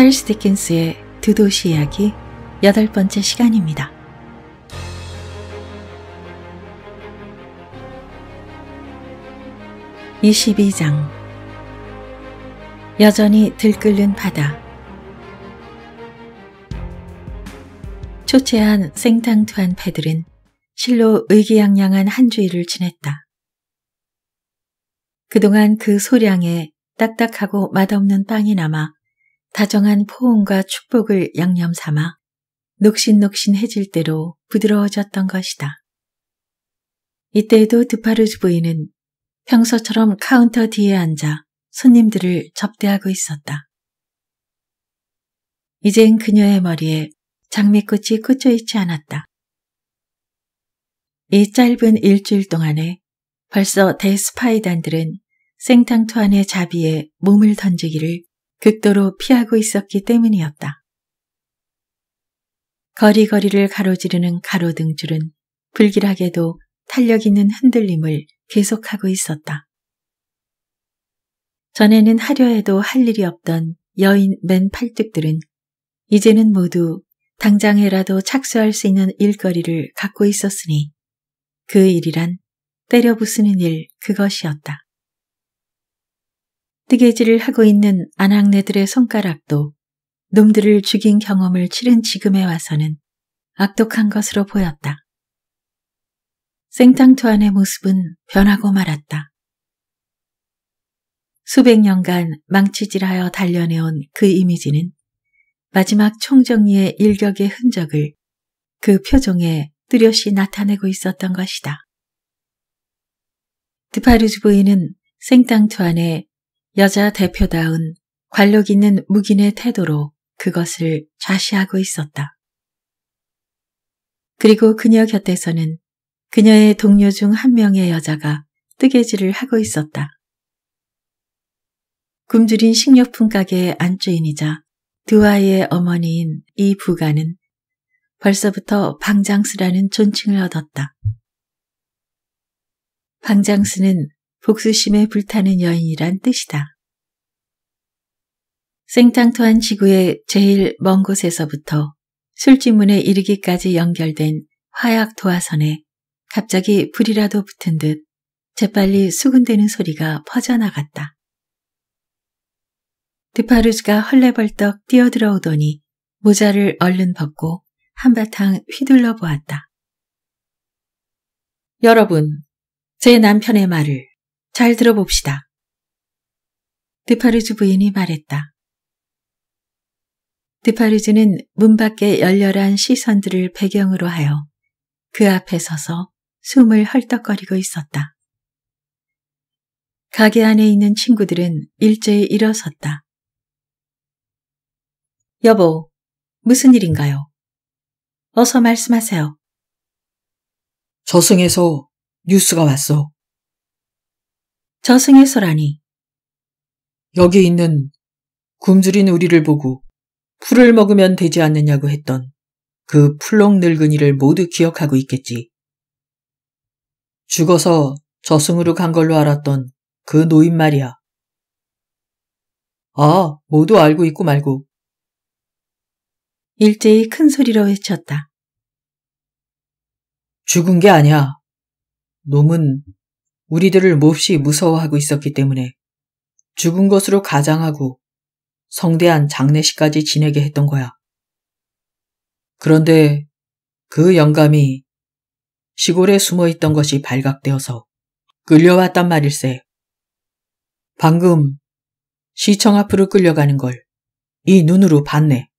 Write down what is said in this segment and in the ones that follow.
찰스 디킨스의 두 도시 이야기 여덟 번째 시간입니다. 2 2장 여전히 들끓는 바다 초췌한 생탕투한 패들은 실로 의기양양한 한 주일을 지냈다. 그동안 그 소량의 딱딱하고 맛없는 빵이 남아 다정한 포옹과 축복을 양념 삼아 녹신녹신해질 대로 부드러워졌던 것이다. 이때에도 드파르즈 부인은 평소처럼 카운터 뒤에 앉아 손님들을 접대하고 있었다. 이젠 그녀의 머리에 장미꽃이 꽂혀 있지 않았다. 이 짧은 일주일 동안에 벌써 대스파이단들은 생탕투 안의 자비에 몸을 던지기를 극도로 피하고 있었기 때문이었다. 거리거리를 가로지르는 가로등줄은 불길하게도 탄력 있는 흔들림을 계속하고 있었다. 전에는 하려 해도 할 일이 없던 여인 맨팔뚝들은 이제는 모두 당장에라도 착수할 수 있는 일거리를 갖고 있었으니 그 일이란 때려 부수는 일 그것이었다. 뜨개질을 하고 있는 안악네들의 손가락도 놈들을 죽인 경험을 치른 지금에 와서는 악독한 것으로 보였다. 생탕투안의 모습은 변하고 말았다. 수백 년간 망치질하여 단련해온 그 이미지는 마지막 총정리의 일격의 흔적을 그 표정에 뚜렷이 나타내고 있었던 것이다. 드파르즈 부인은 생탕투안의 여자 대표다운 관록 있는 묵인의 태도로 그것을 좌시하고 있었다. 그리고 그녀 곁에서는 그녀의 동료 중 한 명의 여자가 뜨개질을 하고 있었다. 굶주린 식료품 가게의 안주인이자 두 아이의 어머니인 이 부가는 벌써부터 방장스라는 존칭을 얻었다. 방장스는 복수심에 불타는 여인이란 뜻이다. 생탕토한 지구의 제일 먼 곳에서부터 술지문에 이르기까지 연결된 화약 도화선에 갑자기 불이라도 붙은 듯 재빨리 수군대는 소리가 퍼져나갔다. 드파르즈가 헐레벌떡 뛰어들어오더니 모자를 얼른 벗고 한바탕 휘둘러 보았다. 여러분, 제 남편의 말을 잘 들어봅시다. 드파르즈 부인이 말했다. 드파르즈는 문 밖의 열렬한 시선들을 배경으로 하여 그 앞에 서서 숨을 헐떡거리고 있었다. 가게 안에 있는 친구들은 일제히 일어섰다. 여보, 무슨 일인가요? 어서 말씀하세요. 저승에서 뉴스가 왔어. 저승에서라니. 여기 있는 굶주린 우리를 보고 풀을 먹으면 되지 않느냐고 했던 그 풀렁 늙은이를 모두 기억하고 있겠지. 죽어서 저승으로 간 걸로 알았던 그 노인 말이야. 아, 모두 알고 있고 말고. 일제히 큰 소리로 외쳤다. 죽은 게 아니야. 놈은 우리들을 몹시 무서워하고 있었기 때문에 죽은 것으로 가장하고 성대한 장례식까지 지내게 했던 거야. 그런데 그 영감이 시골에 숨어 있던 것이 발각되어서 끌려왔단 말일세. 방금 시청 앞으로 끌려가는 걸 이 눈으로 봤네.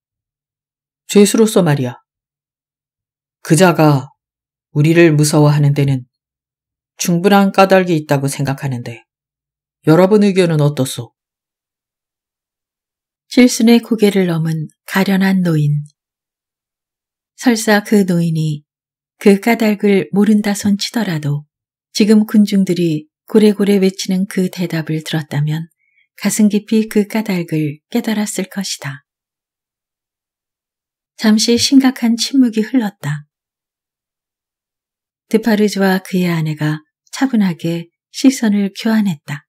죄수로서 말이야. 그자가 우리를 무서워하는 데는 충분한 까닭이 있다고 생각하는데 여러분 의견은 어떻소? 실순의 고개를 넘은 가련한 노인. 설사 그 노인이 그 까닭을 모른다 손치더라도 지금 군중들이 고래고래 외치는 그 대답을 들었다면 가슴 깊이 그 까닭을 깨달았을 것이다. 잠시 심각한 침묵이 흘렀다. 드파르즈와 그의 아내가 차분하게 시선을 교환했다.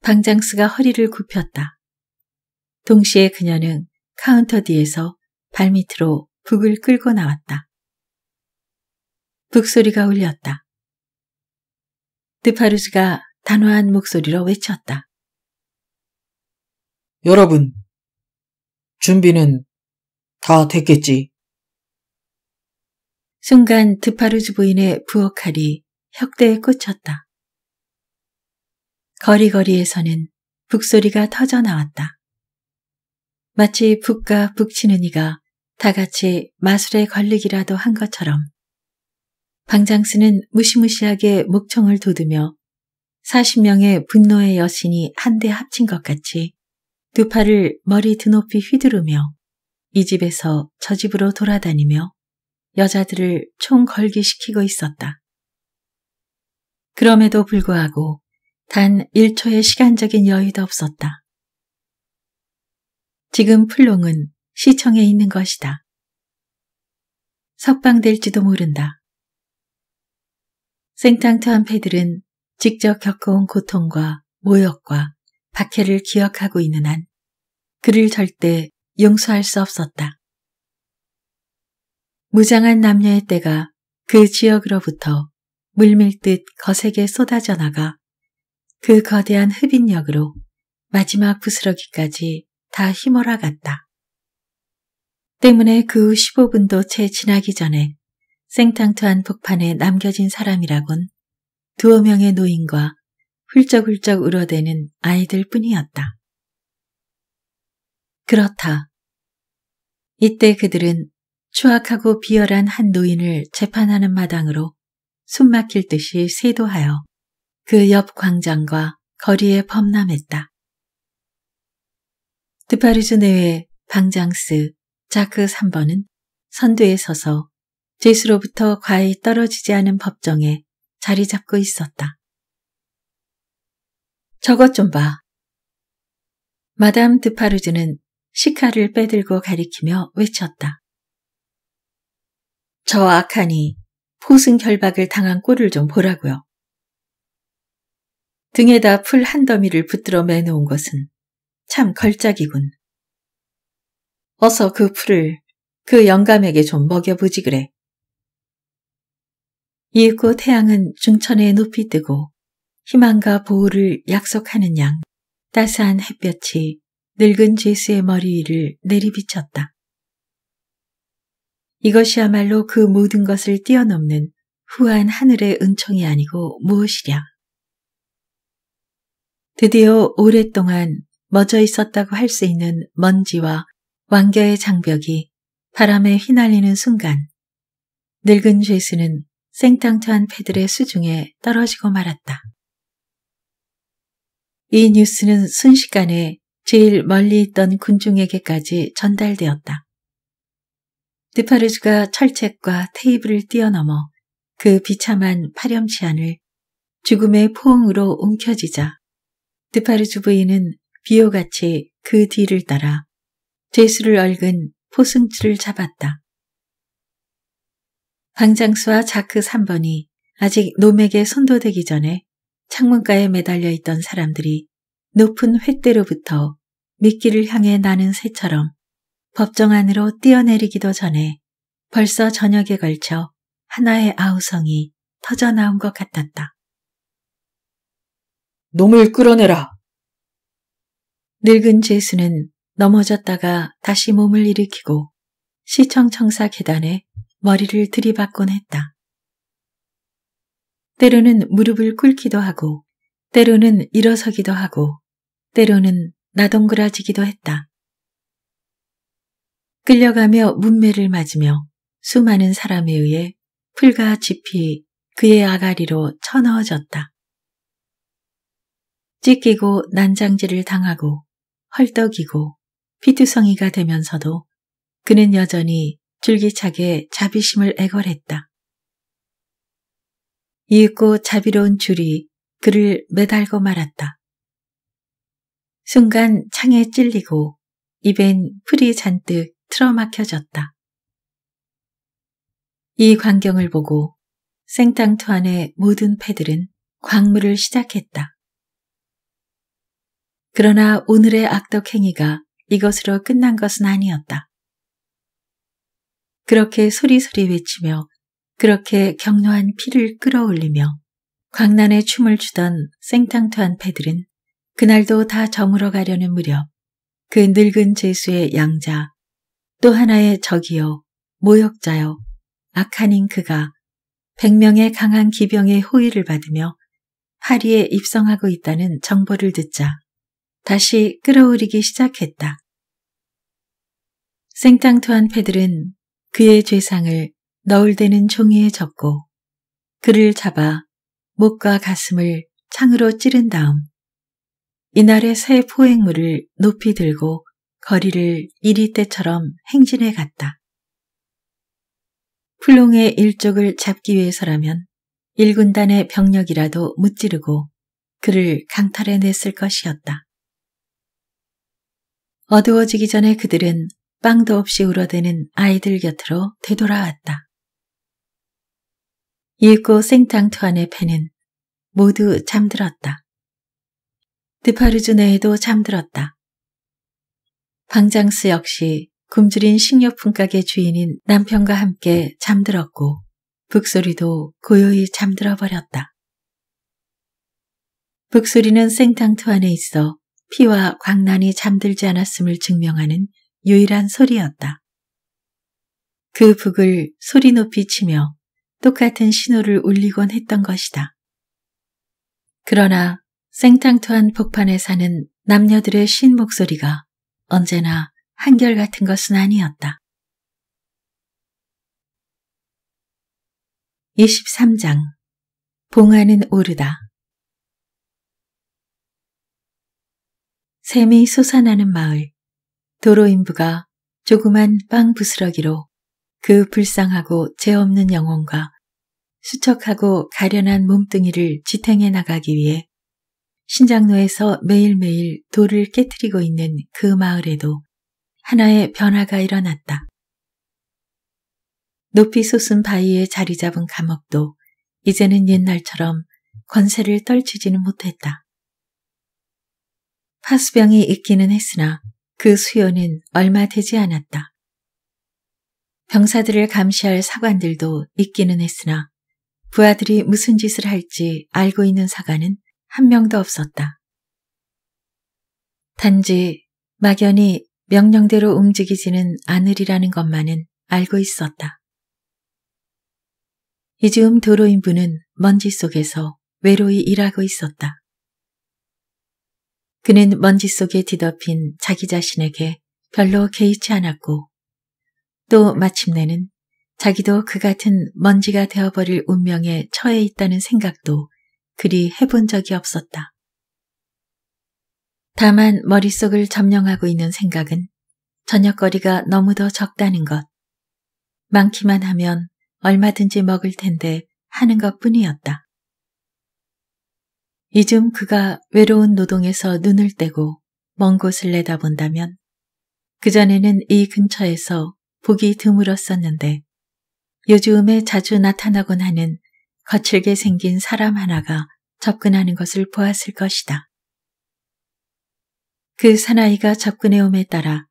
방장스가 허리를 굽혔다. 동시에 그녀는 카운터 뒤에서 발밑으로 북을 끌고 나왔다. 북소리가 울렸다. 드파르즈가 단호한 목소리로 외쳤다. 여러분, 준비는 다 됐겠지. 순간 드파르즈 부인의 부엌칼이 혁대에 꽂혔다. 거리거리에서는 북소리가 터져나왔다. 마치 북과 북치는 이가 다 같이 마술에 걸리기라도 한 것처럼 방장스는 무시무시하게 목청을 돋으며 40명의 분노의 여신이 한데 합친 것 같이 두 팔을 머리 드높이 휘두르며 이 집에서 저 집으로 돌아다니며 여자들을 총 걸기 시키고 있었다. 그럼에도 불구하고 단 1초의 시간적인 여유도 없었다. 지금 플롱은 시청에 있는 것이다. 석방될지도 모른다. 생탕투한 패들은 직접 겪어온 고통과 모욕과 박해를 기억하고 있는 한 그를 절대 용서할 수 없었다. 무장한 남녀의 때가 그 지역으로부터 물밀듯 거세게 쏟아져 나가 그 거대한 흡인력으로 마지막 부스러기까지 다 휘몰아갔다. 때문에 그 후 15분도 채 지나기 전에 생탕토한 폭판에 남겨진 사람이라곤 두어 명의 노인과 훌쩍훌쩍 울어대는 아이들 뿐이었다. 그렇다. 이때 그들은 추악하고 비열한 한 노인을 재판하는 마당으로 숨막힐 듯이 세도하여 그 옆 광장과 거리에 범람했다. 드파르즈 내외 방장스 자크 3번은 선두에 서서 제수로부터 과히 떨어지지 않은 법정에 자리 잡고 있었다. 저것 좀 봐. 마담 드파르즈는 시카를 빼들고 가리키며 외쳤다. 저 악하니 포승결박을 당한 꼴을 좀 보라고요. 등에다 풀 한 더미를 붙들어 매놓은 것은 참 걸작이군. 어서 그 풀을 그 영감에게 좀 먹여보지 그래. 이윽고 태양은 중천에 높이 뜨고 희망과 보호를 약속하는 양 따스한 햇볕이 늙은 제수의 머리 위를 내리비쳤다. 이것이야말로 그 모든 것을 뛰어넘는 후한 하늘의 은총이 아니고 무엇이랴. 드디어 오랫동안 멎어 있었다고 할 수 있는 먼지와 왕겨의 장벽이 바람에 휘날리는 순간 늙은 죄수는 생탕터한 패들의 수중에 떨어지고 말았다. 이 뉴스는 순식간에 제일 멀리 있던 군중에게까지 전달되었다. 드파르즈가 철책과 테이블을 뛰어넘어 그 비참한 파렴치한을 죽음의 포옹으로 움켜쥐자 드파르즈 부인은 비호같이 그 뒤를 따라 죄수를 얽은 포승줄를 잡았다. 방장수와 자크 3번이 아직 놈에게 손도되기 전에 창문가에 매달려 있던 사람들이 높은 횃대로부터 미끼를 향해 나는 새처럼 법정 안으로 뛰어내리기도 전에 벌써 저녁에 걸쳐 하나의 아우성이 터져 나온 것 같았다. 놈을 끌어내라! 늙은 제수는 넘어졌다가 다시 몸을 일으키고 시청 청사 계단에 머리를 들이받곤 했다. 때로는 무릎을 꿇기도 하고 때로는 일어서기도 하고 때로는 나동그라지기도 했다. 끌려가며 문매를 맞으며 수많은 사람에 의해 풀과 짚이 그의 아가리로 쳐넣어졌다. 찢기고 난장질을 당하고 헐떡이고 피투성이가 되면서도 그는 여전히 줄기차게 자비심을 애걸했다. 이윽고 자비로운 줄이 그를 매달고 말았다. 순간 창에 찔리고 입엔 풀이 잔뜩 틀어막혀졌다. 이 광경을 보고 생땅토 안의 모든 패들은 광물을 시작했다. 그러나 오늘의 악덕 행위가 이것으로 끝난 것은 아니었다. 그렇게 소리소리 외치며 그렇게 격노한 피를 끌어올리며 광란의 춤을 추던 생탕토한 패들은 그날도 다 저물어 가려는 무렵 그 늙은 제수의 양자 또 하나의 적이요 모욕자요 악한 인 그가 100명의 강한 기병의 호의를 받으며 파리에 입성하고 있다는 정보를 듣자 다시 끌어오리기 시작했다. 생장투한 패들은 그의 죄상을 너울대는 종이에 적고 그를 잡아 목과 가슴을 창으로 찌른 다음 이날의 새 포획물을 높이 들고 거리를 이리 때처럼 행진해 갔다. 훌롱의 일족을 잡기 위해서라면 일군단의 병력이라도 무찌르고 그를 강탈해 냈을 것이었다. 어두워지기 전에 그들은 빵도 없이 울어대는 아이들 곁으로 되돌아왔다. 읽고 생탕투 안의 팬은 모두 잠들었다. 드파르주 내에도 잠들었다. 방장스 역시 굶주린 식료품 가게 주인인 남편과 함께 잠들었고 북소리도 고요히 잠들어 버렸다. 북소리는 생탕투 안에 있어 피와 광란이 잠들지 않았음을 증명하는 유일한 소리였다. 그 북을 소리 높이 치며 똑같은 신호를 울리곤 했던 것이다. 그러나 생탕투한 폭판에 사는 남녀들의 신 목소리가 언제나 한결같은 것은 아니었다. 23장 봉하는 오르다 샘이 솟아나는 마을 도로인부가 조그만 빵 부스러기로 그 불쌍하고 재없는 영혼과 수척하고 가련한 몸뚱이를 지탱해 나가기 위해 신장로에서 매일매일 돌을 깨뜨리고 있는 그 마을에도 하나의 변화가 일어났다. 높이 솟은 바위에 자리 잡은 감옥도 이제는 옛날처럼 권세를 떨치지는 못했다. 파수병이 있기는 했으나 그 수요는 얼마 되지 않았다. 병사들을 감시할 사관들도 있기는 했으나 부하들이 무슨 짓을 할지 알고 있는 사관은 한 명도 없었다. 단지 막연히 명령대로 움직이지는 않으리라는 것만은 알고 있었다. 이즈음 도로인부는 먼지 속에서 외로이 일하고 있었다. 그는 먼지 속에 뒤덮인 자기 자신에게 별로 개의치 않았고 또 마침내는 자기도 그 같은 먼지가 되어버릴 운명에 처해 있다는 생각도 그리 해본 적이 없었다. 다만 머릿속을 점령하고 있는 생각은 저녁거리가 너무 더 적다는 것. 많기만 하면 얼마든지 먹을 텐데 하는 것 뿐이었다. 이쯤 그가 외로운 노동에서 눈을 떼고 먼 곳을 내다본다면 그전에는 이 근처에서 보기 드물었었는데 요즘에 자주 나타나곤 하는 거칠게 생긴 사람 하나가 접근하는 것을 보았을 것이다. 그 사나이가 접근해 옴에 따라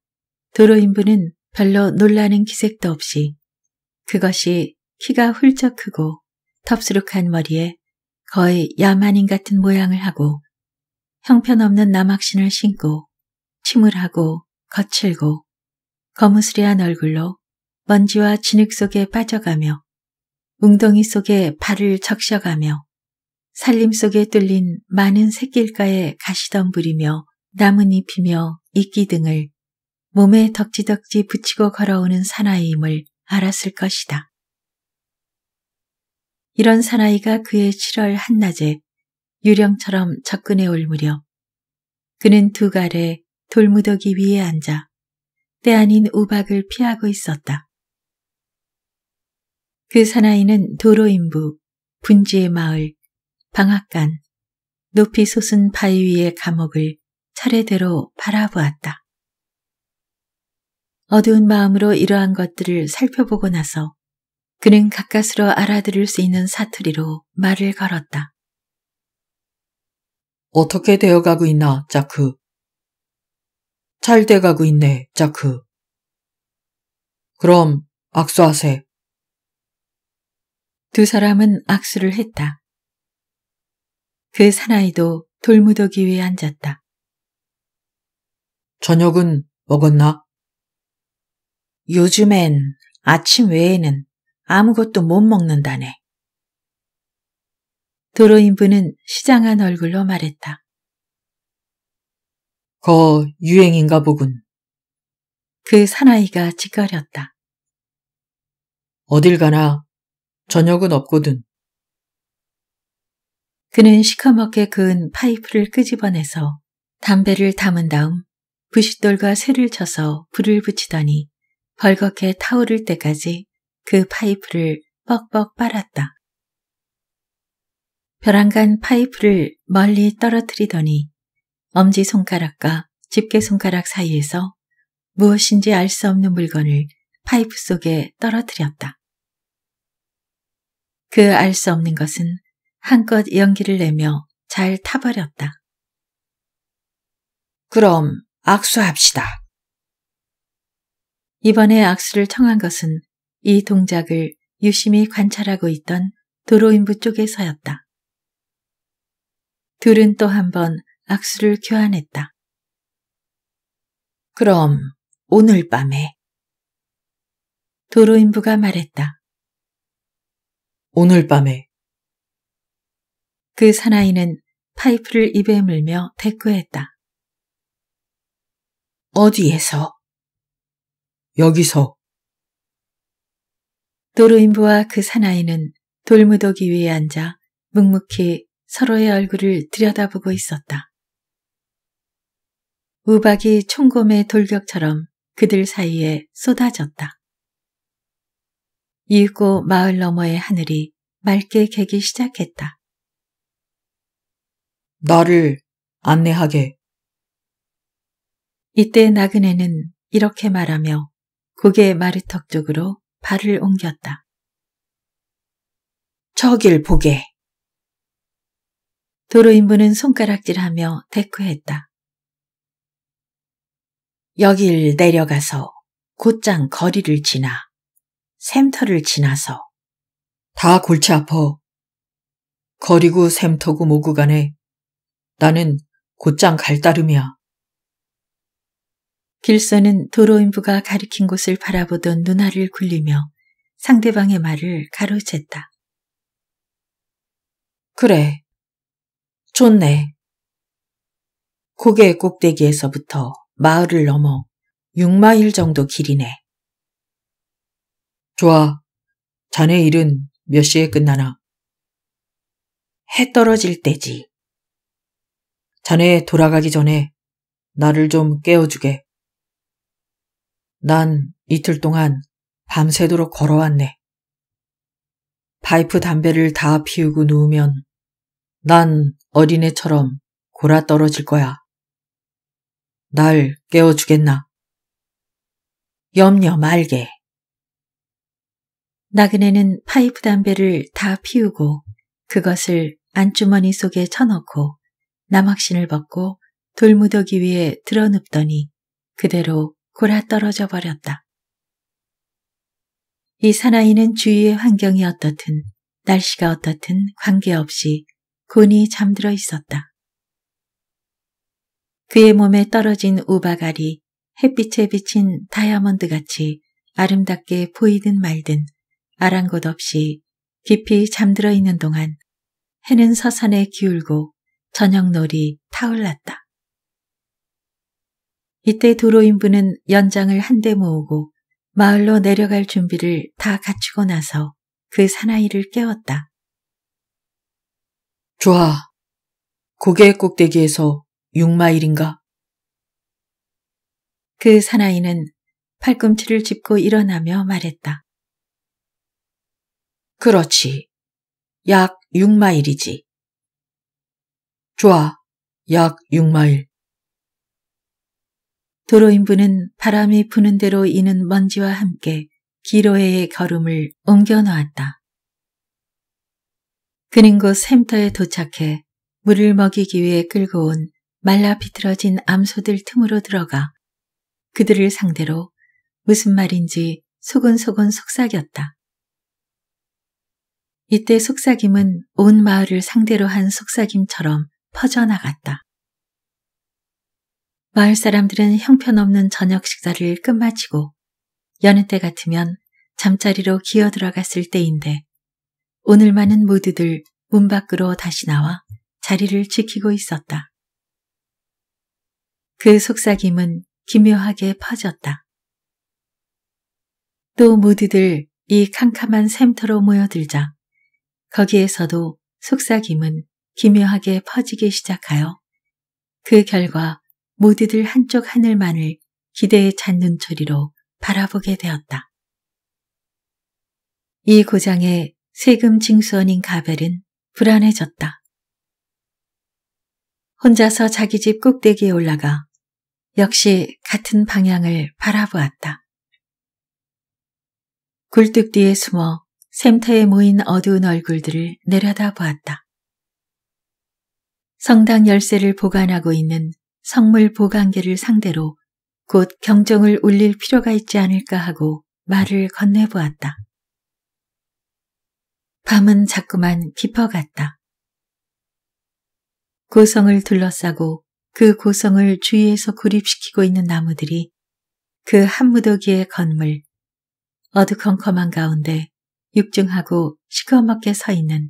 도로인부는 별로 놀라는 기색도 없이 그것이 키가 훌쩍 크고 덥스룩한 머리에 거의 야만인 같은 모양을 하고 형편없는 남학신을 신고 침울하고 거칠고 거무스레한 얼굴로 먼지와 진흙 속에 빠져가며 웅덩이 속에 발을 적셔가며 살림 속에 뚫린 많은 새길가에 가시덤불이며 나뭇잎이며 이끼 등을 몸에 덕지덕지 붙이고 걸어오는 사나이임을 알았을 것이다. 이런 사나이가 그의 7월 한낮에 유령처럼 접근해 올 무렵 그는 두 갈에 돌무더기 위에 앉아 때 아닌 우박을 피하고 있었다. 그 사나이는 도로인부, 분지의 마을, 방앗간, 높이 솟은 바위 위의 감옥을 차례대로 바라보았다. 어두운 마음으로 이러한 것들을 살펴보고 나서 그는 가까스로 알아들을 수 있는 사투리로 말을 걸었다. 어떻게 되어가고 있나, 자크? 잘 돼가고 있네, 자크. 그럼 악수하세. 요두 사람은 악수를 했다. 그 사나이도 돌무더기 위에 앉았다. 저녁은 먹었나? 요즘엔 아침 외에는 아무것도 못 먹는다네. 도로인부는 시장한 얼굴로 말했다. 거 유행인가 보군. 그 사나이가 짓거렸다. 어딜 가나 저녁은 없거든. 그는 시커멓게 그은 파이프를 끄집어내서 담배를 담은 다음 부싯돌과 쇠를 쳐서 불을 붙이더니 벌겋게 타오를 때까지 그 파이프를 뻑뻑 빨았다. 벼랑간 파이프를 멀리 떨어뜨리더니 엄지손가락과 집게손가락 사이에서 무엇인지 알 수 없는 물건을 파이프 속에 떨어뜨렸다. 그알수 없는 것은 한껏 연기를 내며 잘 타버렸다. 그럼 악수합시다. 이번에 악수를 청한 것은 이 동작을 유심히 관찰하고 있던 도로인부 쪽에서였다. 둘은 또 한 번 악수를 교환했다. 그럼 오늘 밤에 도로인부가 말했다. 오늘 밤에. 그 사나이는 파이프를 입에 물며 대꾸했다. 어디에서? 여기서. 도로인부와 그 사나이는 돌무더기 위에 앉아 묵묵히 서로의 얼굴을 들여다보고 있었다. 우박이 총검의 돌격처럼 그들 사이에 쏟아졌다. 이윽고 마을 너머의 하늘이 맑게 개기 시작했다. 나를 안내하게. 이때 나그네는 이렇게 말하며 고개 마르턱 쪽으로 발을 옮겼다. 저길 보게. 도로인부는 손가락질하며 대꾸했다. 여길 내려가서 곧장 거리를 지나 샘터를 지나서 다 골치 아퍼. 거리고 샘터고 모구 간에 나는 곧장 갈 따름이야. 길선은 도로인부가 가리킨 곳을 바라보던 누나를 굴리며 상대방의 말을 가로챘다. 그래. 좋네. 고개 꼭대기에서부터 마을을 넘어 6마일 정도 길이네. 좋아. 자네 일은 몇 시에 끝나나? 해 떨어질 때지. 자네 돌아가기 전에 나를 좀 깨워주게. 난 이틀 동안 밤새도록 걸어왔네. 파이프 담배를 다 피우고 누우면 난 어린애처럼 골아 떨어질 거야. 날 깨워주겠나? 염려 말게. 나그네는 파이프 담배를 다 피우고 그것을 안주머니 속에 쳐넣고 남학신을 벗고 돌무더기 위에 드러눕더니 그대로 골아 떨어져 버렸다. 이 사나이는 주위의 환경이 어떻든 날씨가 어떻든 관계없이 곤히 잠들어 있었다. 그의 몸에 떨어진 우바갈이 햇빛에 비친 다이아몬드같이 아름답게 보이든 말든 아랑곳 없이 깊이 잠들어 있는 동안 해는 서산에 기울고 저녁놀이 타올랐다. 이때 도로인부는 연장을 한데 모으고 마을로 내려갈 준비를 다 갖추고 나서 그 사나이를 깨웠다. 좋아. 고개 꼭대기에서 6마일인가그 사나이는 팔꿈치를 짚고 일어나며 말했다. 그렇지. 약 6마일이지. 좋아. 약 6마일. 도로인부는 바람이 부는 대로 이는 먼지와 함께 기로의 에 걸음을 옮겨 놓았다. 그는 곧 샘터에 도착해 물을 먹이기 위해 끌고 온 말라 비틀어진 암소들 틈으로 들어가 그들을 상대로 무슨 말인지 소곤소곤 속삭였다. 이때 속삭임은 온 마을을 상대로 한 속삭임처럼 퍼져나갔다. 마을 사람들은 형편없는 저녁 식사를 끝마치고 여느 때 같으면 잠자리로 기어들어갔을 때인데 오늘만은 모두들 문 밖으로 다시 나와 자리를 지키고 있었다. 그 속삭임은 기묘하게 퍼졌다. 또 모두들 이 캄캄한 샘터로 모여들자 거기에서도 속삭임은 기묘하게 퍼지기 시작하여 그 결과 모두들 한쪽 하늘만을 기대에 찬 눈초리로 바라보게 되었다. 이 고장의 세금 징수원인 가벨은 불안해졌다. 혼자서 자기 집 꼭대기에 올라가 역시 같은 방향을 바라보았다. 굴뚝 뒤에 숨어 샘터에 모인 어두운 얼굴들을 내려다 보았다. 성당 열쇠를 보관하고 있는 성물 보관계를 상대로 곧 경종을 울릴 필요가 있지 않을까 하고 말을 건네보았다. 밤은 자꾸만 깊어갔다. 고성을 둘러싸고 그 고성을 주위에서 고립시키고 있는 나무들이 그 한무더기의 건물, 어두컴컴한 가운데 육중하고 시커멓게 서 있는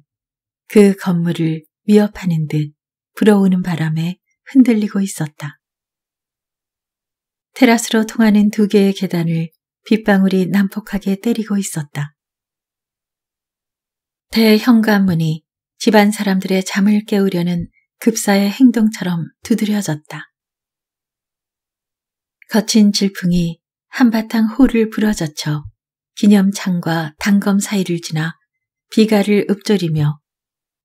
그 건물을 위협하는 듯 불어오는 바람에 흔들리고 있었다. 테라스로 통하는 두 개의 계단을 빗방울이 난폭하게 때리고 있었다. 대현관문이 집안 사람들의 잠을 깨우려는 급사의 행동처럼 두드려졌다. 거친 질풍이 한바탕 호를 불어젖혀 기념창과 단검 사이를 지나 비가를 읊조리며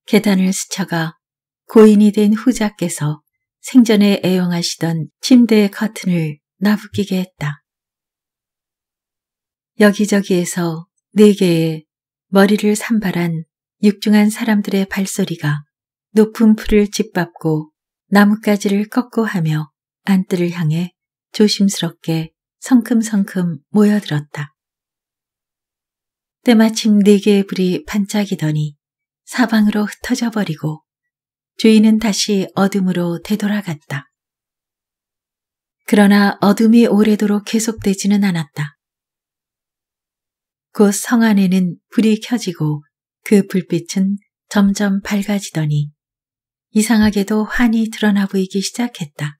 계단을 스쳐가 고인이 된 후자께서 생전에 애용하시던 침대 의 커튼을 나부끼게 했다. 여기저기에서 네 개의 머리를 산발한 육중한 사람들의 발소리가 높은 풀을 짓밟고 나뭇가지를 꺾고 하며 안뜰을 향해 조심스럽게 성큼성큼 모여들었다. 때마침 네 개의 불이 반짝이더니 사방으로 흩어져 버리고 주인은 다시 어둠으로 되돌아갔다. 그러나 어둠이 오래도록 계속되지는 않았다. 곧 성 안에는 불이 켜지고 그 불빛은 점점 밝아지더니 이상하게도 환이 드러나 보이기 시작했다.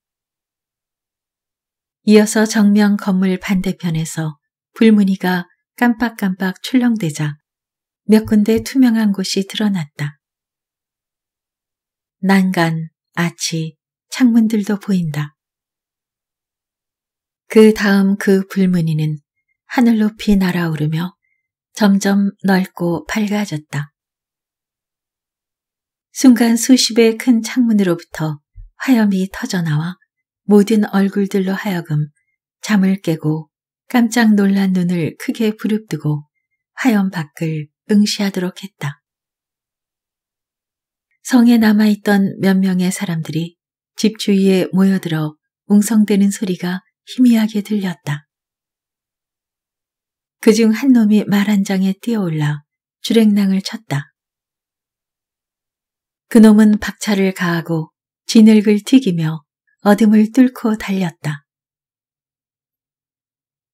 이어서 정면 건물 반대편에서 불무늬가 깜빡깜빡 출렁대자 몇 군데 투명한 곳이 드러났다. 난간, 아치, 창문들도 보인다. 그 다음 그불무늬는 하늘 높이 날아오르며 점점 넓고 밝아졌다. 순간 수십의 큰 창문으로부터 화염이 터져나와 모든 얼굴들로 하여금 잠을 깨고 깜짝 놀란 눈을 크게 부릅뜨고 하염 밖을 응시하도록 했다. 성에 남아있던 몇 명의 사람들이 집 주위에 모여들어 웅성대는 소리가 희미하게 들렸다. 그중 한 놈이 말 한 장에 뛰어올라 주랭낭을 쳤다. 그놈은 박차를 가하고 진흙을 튀기며 어둠을 뚫고 달렸다.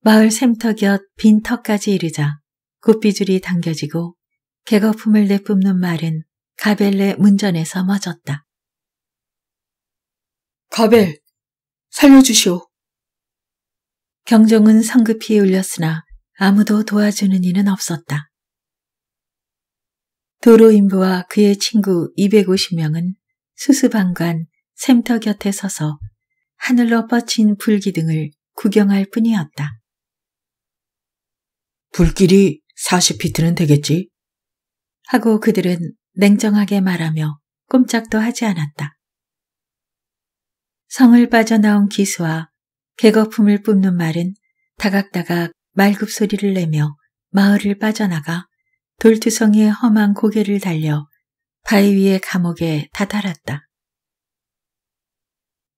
마을 샘터 곁 빈터까지 이르자 굽비줄이 당겨지고 개거품을 내뿜는 말은 가벨레 문전에서 멎었다. 가벨, 살려주시오. 경종은 성급히 울렸으나 아무도 도와주는 이는 없었다. 도로인부와 그의 친구 250명은 수수방관 샘터 곁에 서서 하늘로 뻗친 불기둥을 구경할 뿐이었다. 불길이 40피트는 되겠지? 하고 그들은 냉정하게 말하며 꼼짝도 하지 않았다. 성을 빠져나온 기수와 개거품을 뿜는 말은 다각다각 말굽 소리를 내며 마을을 빠져나가 돌투성이의 험한 고개를 달려 바위 위의 감옥에 다다랐다.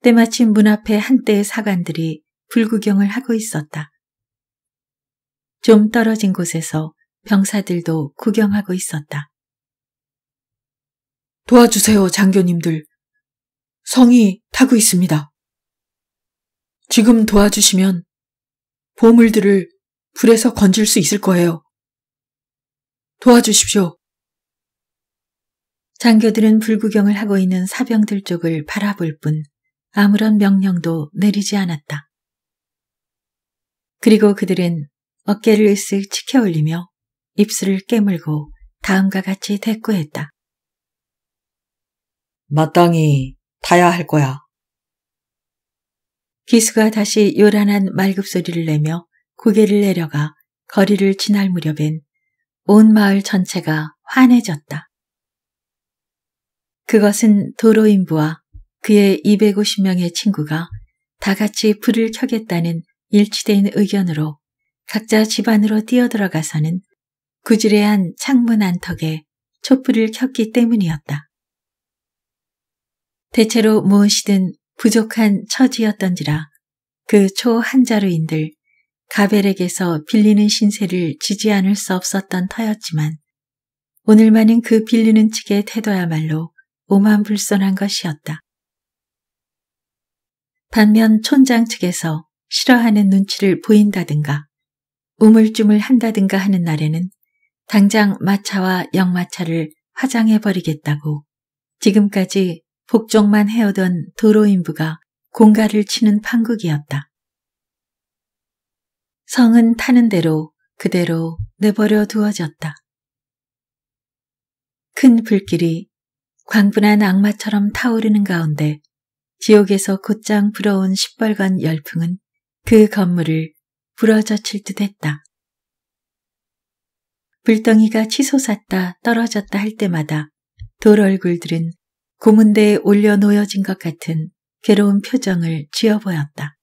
때마침 문 앞에 한때의 사관들이 불구경을 하고 있었다. 좀 떨어진 곳에서 병사들도 구경하고 있었다. 도와주세요, 장교님들. 성이 타고 있습니다. 지금 도와주시면 보물들을 불에서 건질 수 있을 거예요. 도와주십시오. 장교들은 불구경을 하고 있는 사병들 쪽을 바라볼 뿐 아무런 명령도 내리지 않았다. 그리고 그들은 어깨를 쓱 치켜 올리며 입술을 깨물고 다음과 같이 대꾸했다. 마땅히 타야 할 거야. 기수가 다시 요란한 말급 소리를 내며 고개를 내려가 거리를 지날 무렵엔 온 마을 전체가 환해졌다. 그것은 도로인부와 그의 250명의 친구가 다 같이 불을 켜겠다는 일치된 의견으로 각자 집 안으로 뛰어들어가서는 구질애한 창문 안턱에 촛불을 켰기 때문이었다. 대체로 무엇이든 부족한 처지였던지라 그초 한자루인들 가벨에게서 빌리는 신세를 지지 않을 수 없었던 터였지만 오늘만은 그 빌리는 측의 태도야말로 오만불손한 것이었다. 반면 촌장 측에서 싫어하는 눈치를 보인다든가 우물쭈물 한다든가 하는 날에는 당장 마차와 역마차를 화장해버리겠다고 지금까지 복종만 해오던 도로인부가 공가를 치는 판국이었다. 성은 타는 대로 그대로 내버려 두어졌다. 큰 불길이 광분한 악마처럼 타오르는 가운데 지옥에서 곧장 불어온 시뻘건 열풍은 그 건물을 부러져칠 듯했다. 불덩이가 치솟았다 떨어졌다 할 때마다 돌 얼굴들은 고문대에 올려 놓여진 것 같은 괴로운 표정을 지어 보였다.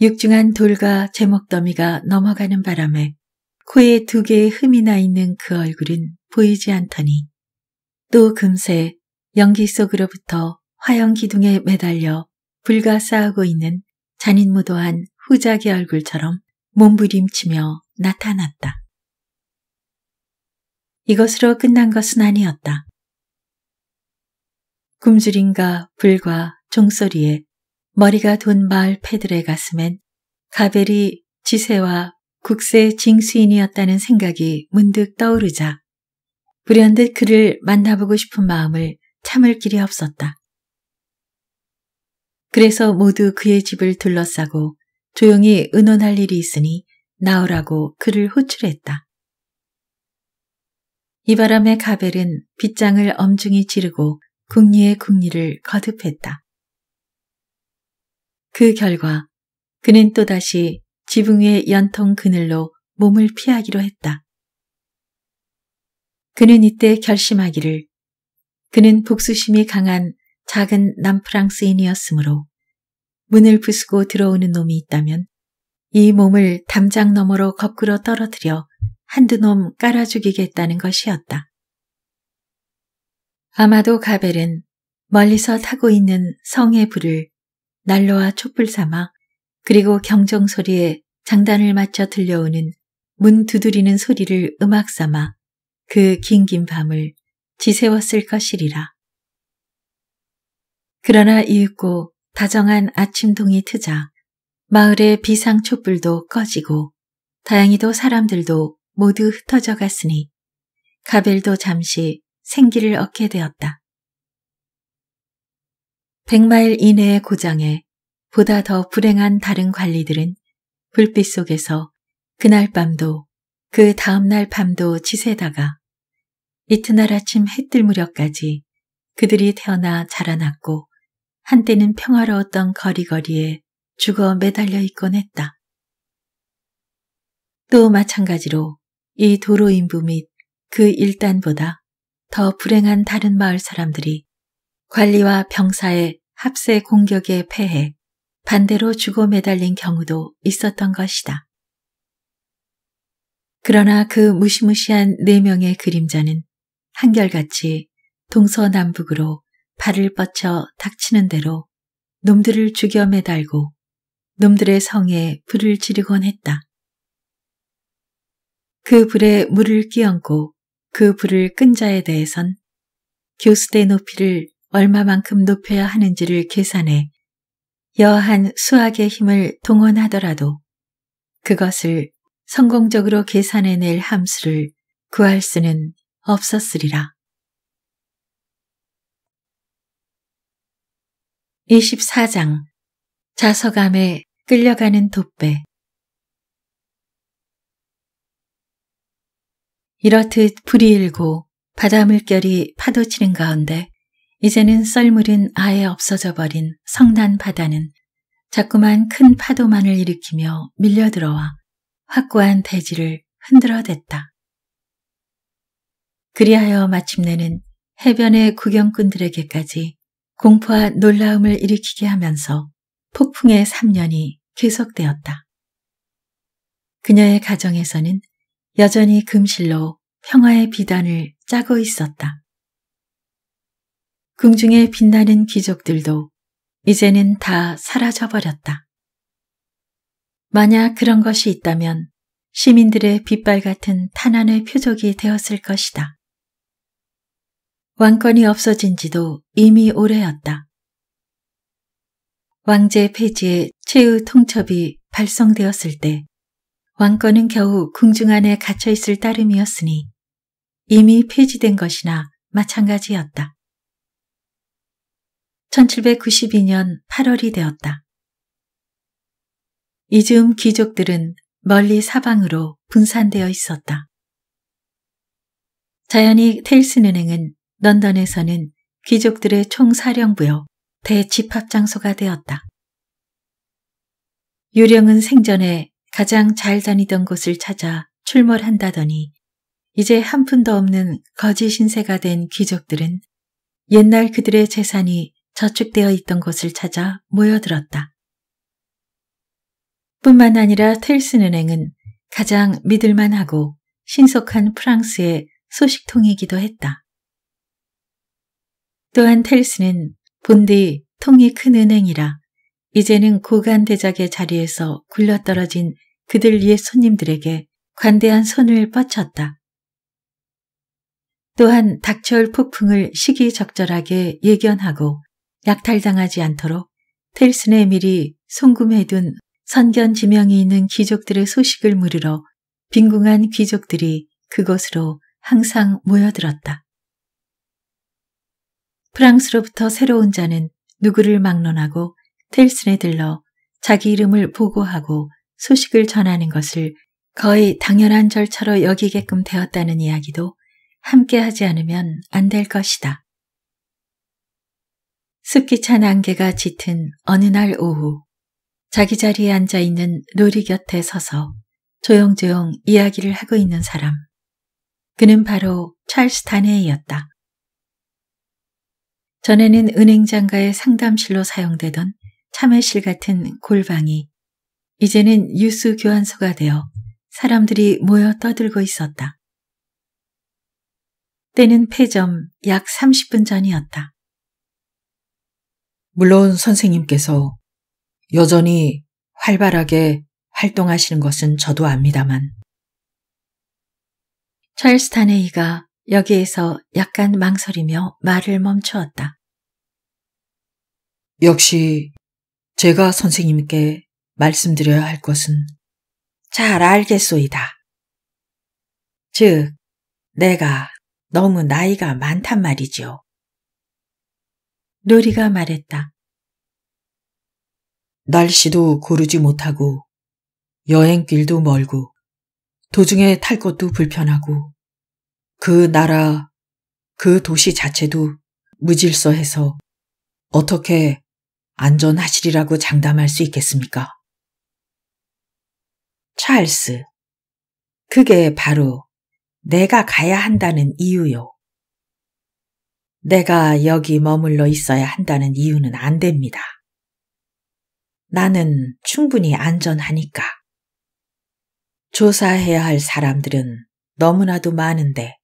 육중한 돌과 제목더미가 넘어가는 바람에 코에 두 개의 흠이 나 있는 그 얼굴은 보이지 않더니 또 금세 연기 속으로부터 화형 기둥에 매달려 불가 싸우고 있는 잔인무도한 후자기 얼굴처럼 몸부림치며 나타났다. 이것으로 끝난 것은 아니었다. 굶주림과 불과 종소리에 머리가 돈 마을 패들의 가슴엔 가벨이 지세와 국세 징수인이었다는 생각이 문득 떠오르자 불현듯 그를 만나보고 싶은 마음을 참을 길이 없었다. 그래서 모두 그의 집을 둘러싸고 조용히 의논할 일이 있으니 나오라고 그를 호출했다. 이 바람에 가벨은 빗장을 엄중히 지르고 궁리의 궁리를 거듭했다. 그 결과 그는 또다시 지붕 위의 연통 그늘로 몸을 피하기로 했다. 그는 이때 결심하기를 그는 복수심이 강한 작은 남프랑스인이었으므로 문을 부수고 들어오는 놈이 있다면 이 몸을 담장 너머로 거꾸로 떨어뜨려 한두 놈 깔아 죽이겠다는 것이었다. 아마도 가벨은 멀리서 타고 있는 성의 불을 난로와 촛불 삼아 그리고 경정 소리에 장단을 맞춰 들려오는 문 두드리는 소리를 음악 삼아 그 긴긴 밤을 지새웠을 것이리라. 그러나 이윽고 다정한 아침동이 트자 마을의 비상촛불도 꺼지고 다행히도 사람들도 모두 흩어져 갔으니 가벨도 잠시 생기를 얻게 되었다. 백마일 이내의 고장에 보다 더 불행한 다른 관리들은 불빛 속에서 그날 밤도 그 다음날 밤도 지새다가 이튿날 아침 해뜰 무렵까지 그들이 태어나 자라났고 한때는 평화로웠던 거리거리에 죽어 매달려 있곤 했다. 또 마찬가지로 이 도로인부 및 그 일단보다 더 불행한 다른 마을 사람들이 관리와 병사의 합세 공격에 패해 반대로 죽어 매달린 경우도 있었던 것이다. 그러나 그 무시무시한 네 명의 그림자는 한결같이 동서남북으로 발을 뻗쳐 닥치는 대로 놈들을 죽여 매달고 놈들의 성에 불을 지르곤 했다. 그 불에 물을 끼얹고 그 불을 끈 자에 대해선 교수대 높이를 얼마만큼 높여야 하는지를 계산해 여한 수학의 힘을 동원하더라도 그것을 성공적으로 계산해낼 함수를 구할 수는 없었으리라. 24장 자서감에 끌려가는 돛배 이렇듯 불이 일고 바다 물결이 파도치는 가운데 이제는 썰물은 아예 없어져 버린 성난 바다는 자꾸만 큰 파도만을 일으키며 밀려들어와 확고한 대지를 흔들어댔다. 그리하여 마침내는 해변의 구경꾼들에게까지 공포와 놀라움을 일으키게 하면서 폭풍의 3년이 계속되었다. 그녀의 가정에서는 여전히 금실로 평화의 비단을 짜고 있었다. 궁중의 빛나는 귀족들도 이제는 다 사라져버렸다. 만약 그런 것이 있다면 시민들의 빛발 같은 탄환의 표적이 되었을 것이다. 왕권이 없어진 지도 이미 오래였다. 왕제 폐지에 최후 통첩이 발송되었을때 왕권은 겨우 궁중 안에 갇혀있을 따름이었으니 이미 폐지된 것이나 마찬가지였다. 1792년 8월이 되었다. 이즈음 귀족들은 멀리 사방으로 분산되어 있었다. 자연히 테일슨 은행은 런던에서는 귀족들의 총사령부여 대집합 장소가 되었다. 유령은 생전에 가장 잘 다니던 곳을 찾아 출몰한다더니 이제 한 푼도 없는 거지 신세가 된 귀족들은 옛날 그들의 재산이 저축되어 있던 곳을 찾아 모여들었다. 뿐만 아니라 텔슨 은행은 가장 믿을만하고 신속한 프랑스의 소식통이기도 했다. 또한 텔스는 본디 통이 큰 은행이라 이제는 고간대작의 자리에서 굴러떨어진 그들 위의 손님들에게 관대한 손을 뻗쳤다. 또한 닥쳐올 폭풍을 시기적절하게 예견하고 약탈당하지 않도록 텔슨에 미리 송금해둔 선견 지명이 있는 귀족들의 소식을 물으러 빈궁한 귀족들이 그곳으로 항상 모여들었다. 프랑스로부터 새로운 자는 누구를 막론하고 텔슨에 들러 자기 이름을 보고하고 소식을 전하는 것을 거의 당연한 절차로 여기게끔 되었다는 이야기도 함께 하지 않으면 안 될 것이다. 습기찬 안개가 짙은 어느 날 오후 자기 자리에 앉아 있는 놀이 곁에 서서 조용조용 이야기를 하고 있는 사람. 그는 바로 찰스 단네이였다 전에는 은행장가의 상담실로 사용되던 참외실 같은 골방이 이제는 유수 교환소가 되어 사람들이 모여 떠들고 있었다. 때는 폐점 약 30분 전이었다. 물론 선생님께서 여전히 활발하게 활동하시는 것은 저도 압니다만. 찰스 타네이가 여기에서 약간 망설이며 말을 멈추었다. 역시 제가 선생님께 말씀드려야 할 것은 잘 알겠소이다. 즉, 내가 너무 나이가 많단 말이지요. 놀이가 말했다. 날씨도 고르지 못하고 여행길도 멀고 도중에 탈 것도 불편하고 그 나라, 그 도시 자체도 무질서해서 어떻게 안전하시리라고 장담할 수 있겠습니까? 찰스. 그게 바로 내가 가야 한다는 이유요. 내가 여기 머물러 있어야 한다는 이유는 안 됩니다. 나는 충분히 안전하니까. 조사해야 할 사람들은 너무나도 많은데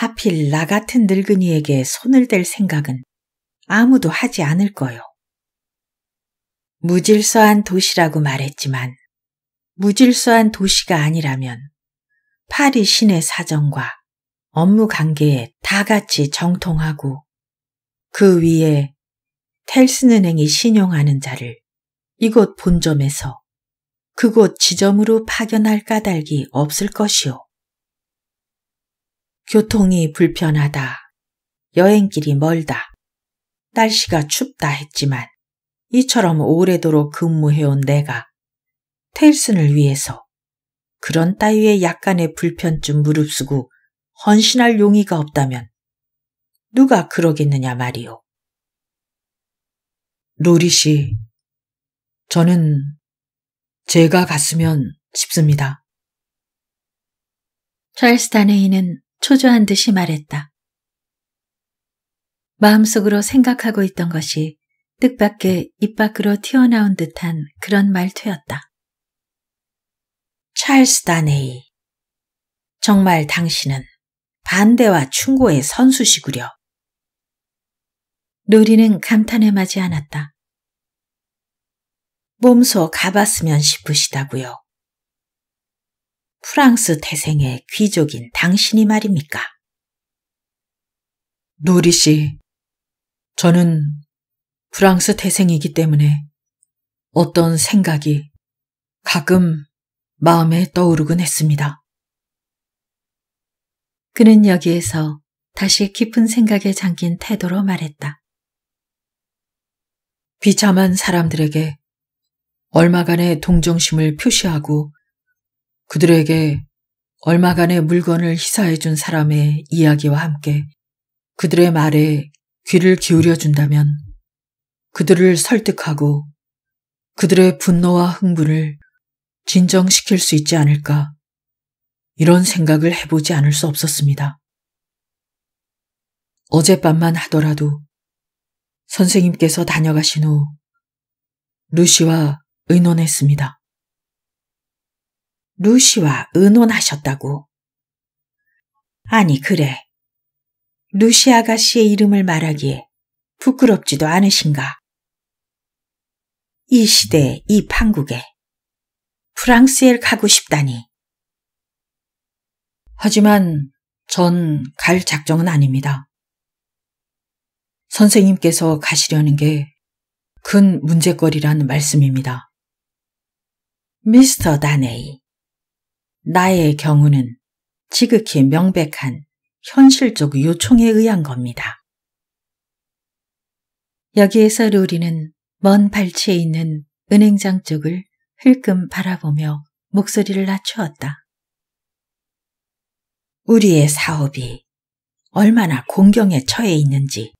하필 나 같은 늙은이에게 손을 댈 생각은 아무도 하지 않을 거요. 무질서한 도시라고 말했지만 무질서한 도시가 아니라면 파리 시내 사정과 업무 관계에 다 같이 정통하고 그 위에 텔슨은행이 신용하는 자를 이곳 본점에서 그곳 지점으로 파견할 까닭이 없을 것이오. 교통이 불편하다. 여행길이 멀다. 날씨가 춥다 했지만 이처럼 오래도록 근무해온 내가 텔슨을 위해서 그런 따위의 약간의 불편쯤 무릅쓰고 헌신할 용의가 없다면 누가 그러겠느냐 말이오. 로리 씨, 저는 제가 갔으면 싶습니다. 찰스 다네이는 초조한 듯이 말했다. 마음속으로 생각하고 있던 것이 뜻밖의 입 밖으로 튀어나온 듯한 그런 말투였다. 찰스 다네이, 정말 당신은 반대와 충고의 선수시구려. 루리는 감탄에 마지 않았다. 몸소 가봤으면 싶으시다고요. 프랑스 태생의 귀족인 당신이 말입니까? 노리 씨, 저는 프랑스 태생이기 때문에 어떤 생각이 가끔 마음에 떠오르곤 했습니다. 그는 여기에서 다시 깊은 생각에 잠긴 태도로 말했다. 비참한 사람들에게 얼마간의 동정심을 표시하고 그들에게 얼마간의 물건을 희사해준 사람의 이야기와 함께 그들의 말에 귀를 기울여 준다면 그들을 설득하고 그들의 분노와 흥분을 진정시킬 수 있지 않을까 이런 생각을 해보지 않을 수 없었습니다. 어젯밤만 하더라도 선생님께서 다녀가신 후 루시와 의논했습니다. 루시와 의논하셨다고. 아니, 그래. 루시 아가씨의 이름을 말하기에 부끄럽지도 않으신가? 이 시대, 이 판국에 프랑스에 가고 싶다니. 하지만 전 갈 작정은 아닙니다. 선생님께서 가시려는 게 큰 문제거리라는 말씀입니다. 미스터 다네이, 나의 경우는 지극히 명백한 현실적 요청에 의한 겁니다. 여기에서 루리는 먼 발치에 있는 은행장 쪽을 흘끔 바라보며 목소리를 낮추었다. 우리의 사업이 얼마나 공경에 처해 있는지,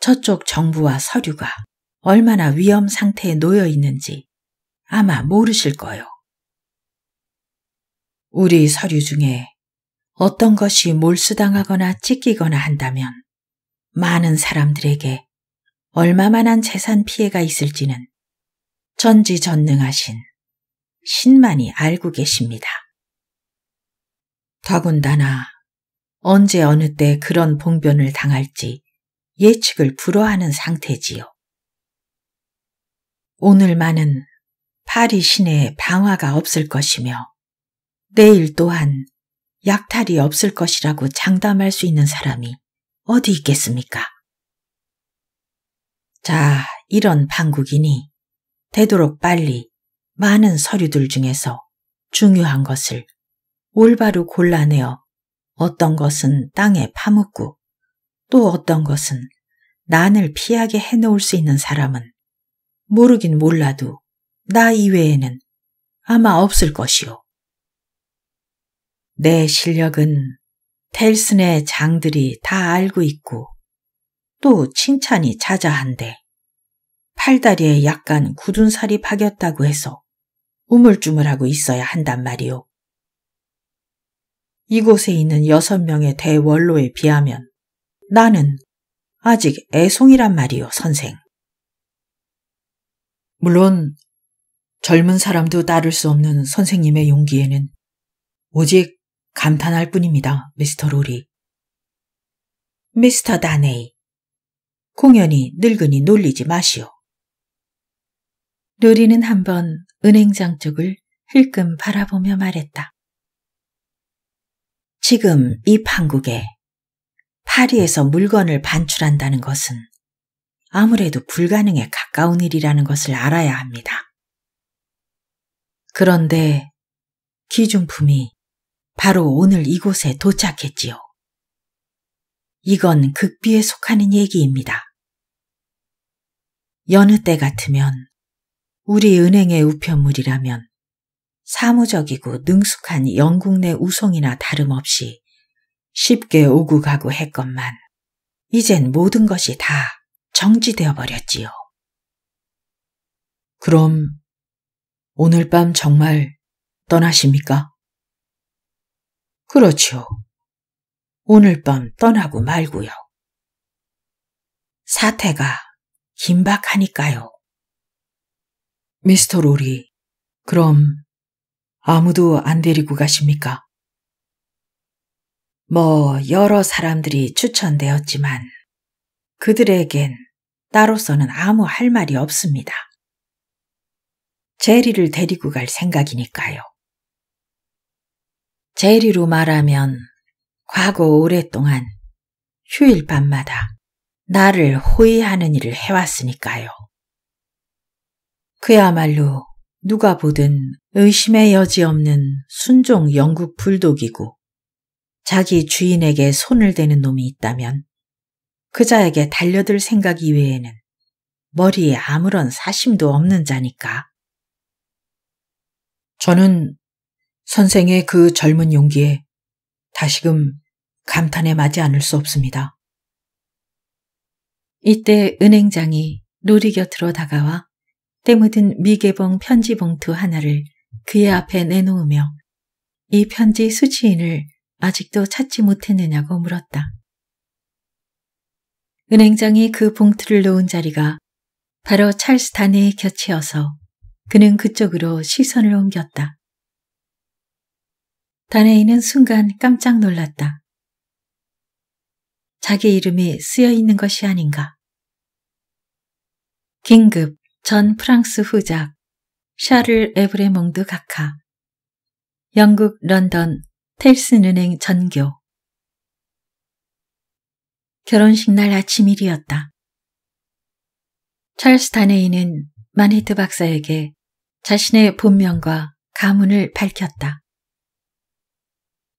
저쪽 정부와 서류가 얼마나 위험 상태에 놓여 있는지 아마 모르실 거요. 우리 서류 중에 어떤 것이 몰수당하거나 찢기거나 한다면 많은 사람들에게 얼마만한 재산 피해가 있을지는 전지전능하신 신만이 알고 계십니다. 더군다나 언제 어느 때 그런 봉변을 당할지 예측을 불허하는 상태지요. 오늘만은 파리 시내에 방화가 없을 것이며 내일 또한 약탈이 없을 것이라고 장담할 수 있는 사람이 어디 있겠습니까? 자, 이런 방국이니 되도록 빨리 많은 서류들 중에서 중요한 것을 올바로 골라내어 어떤 것은 땅에 파묻고 또 어떤 것은 난을 피하게 해놓을 수 있는 사람은 모르긴 몰라도 나 이외에는 아마 없을 것이오. 내 실력은 텔슨의 장들이 다 알고 있고 또 칭찬이 자자한데 팔다리에 약간 굳은 살이 박였다고 해서 우물쭈물하고 있어야 한단 말이오. 이곳에 있는 여섯 명의 대원로에 비하면 나는 아직 애송이란 말이오, 선생. 물론 젊은 사람도 따를 수 없는 선생님의 용기에는 오직 감탄할 뿐입니다, 미스터 로리. 미스터 다네이. 공연히 늙으니 놀리지 마시오. 로리는 한번 은행장 쪽을 흘끔 바라보며 말했다. 지금 이 판국에 파리에서 물건을 반출한다는 것은 아무래도 불가능에 가까운 일이라는 것을 알아야 합니다. 그런데 기중품이 바로 오늘 이곳에 도착했지요. 이건 극비에 속하는 얘기입니다. 여느 때 같으면 우리 은행의 우편물이라면 사무적이고 능숙한 영국 내 우송이나 다름없이 쉽게 오고 가고 했건만 이젠 모든 것이 다 정지되어 버렸지요. 그럼 오늘 밤 정말 떠나십니까? 그렇죠. 오늘 밤 떠나고 말고요. 사태가 긴박하니까요. 미스터 로리, 그럼 아무도 안 데리고 가십니까? 뭐 여러 사람들이 추천되었지만 그들에겐 따로서는 아무 할 말이 없습니다. 제리를 데리고 갈 생각이니까요. 재리로 말하면 과거 오랫동안 휴일 밤마다 나를 호의하는 일을 해왔으니까요. 그야말로 누가 보든 의심의 여지 없는 순종 영국 불독이고 자기 주인에게 손을 대는 놈이 있다면 그자에게 달려들 생각 이외에는 머리에 아무런 사심도 없는 자니까. 저는 선생의 그 젊은 용기에 다시금 감탄에 마지 않을 수 없습니다. 이때 은행장이 놀이 곁으로 다가와 때묻은 미개봉 편지 봉투 하나를 그의 앞에 내놓으며 이 편지 수취인을 아직도 찾지 못했느냐고 물었다. 은행장이 그 봉투를 놓은 자리가 바로 찰스 단의 곁이어서 그는 그쪽으로 시선을 옮겼다. 다네이는 순간 깜짝 놀랐다. 자기 이름이 쓰여 있는 것이 아닌가. 긴급 전 프랑스 후작 샤를 에브레몽드 가카 영국 런던 텔슨은행 전교 결혼식 날 아침 일이었다. 찰스 다네이는 마네트 박사에게 자신의 본명과 가문을 밝혔다.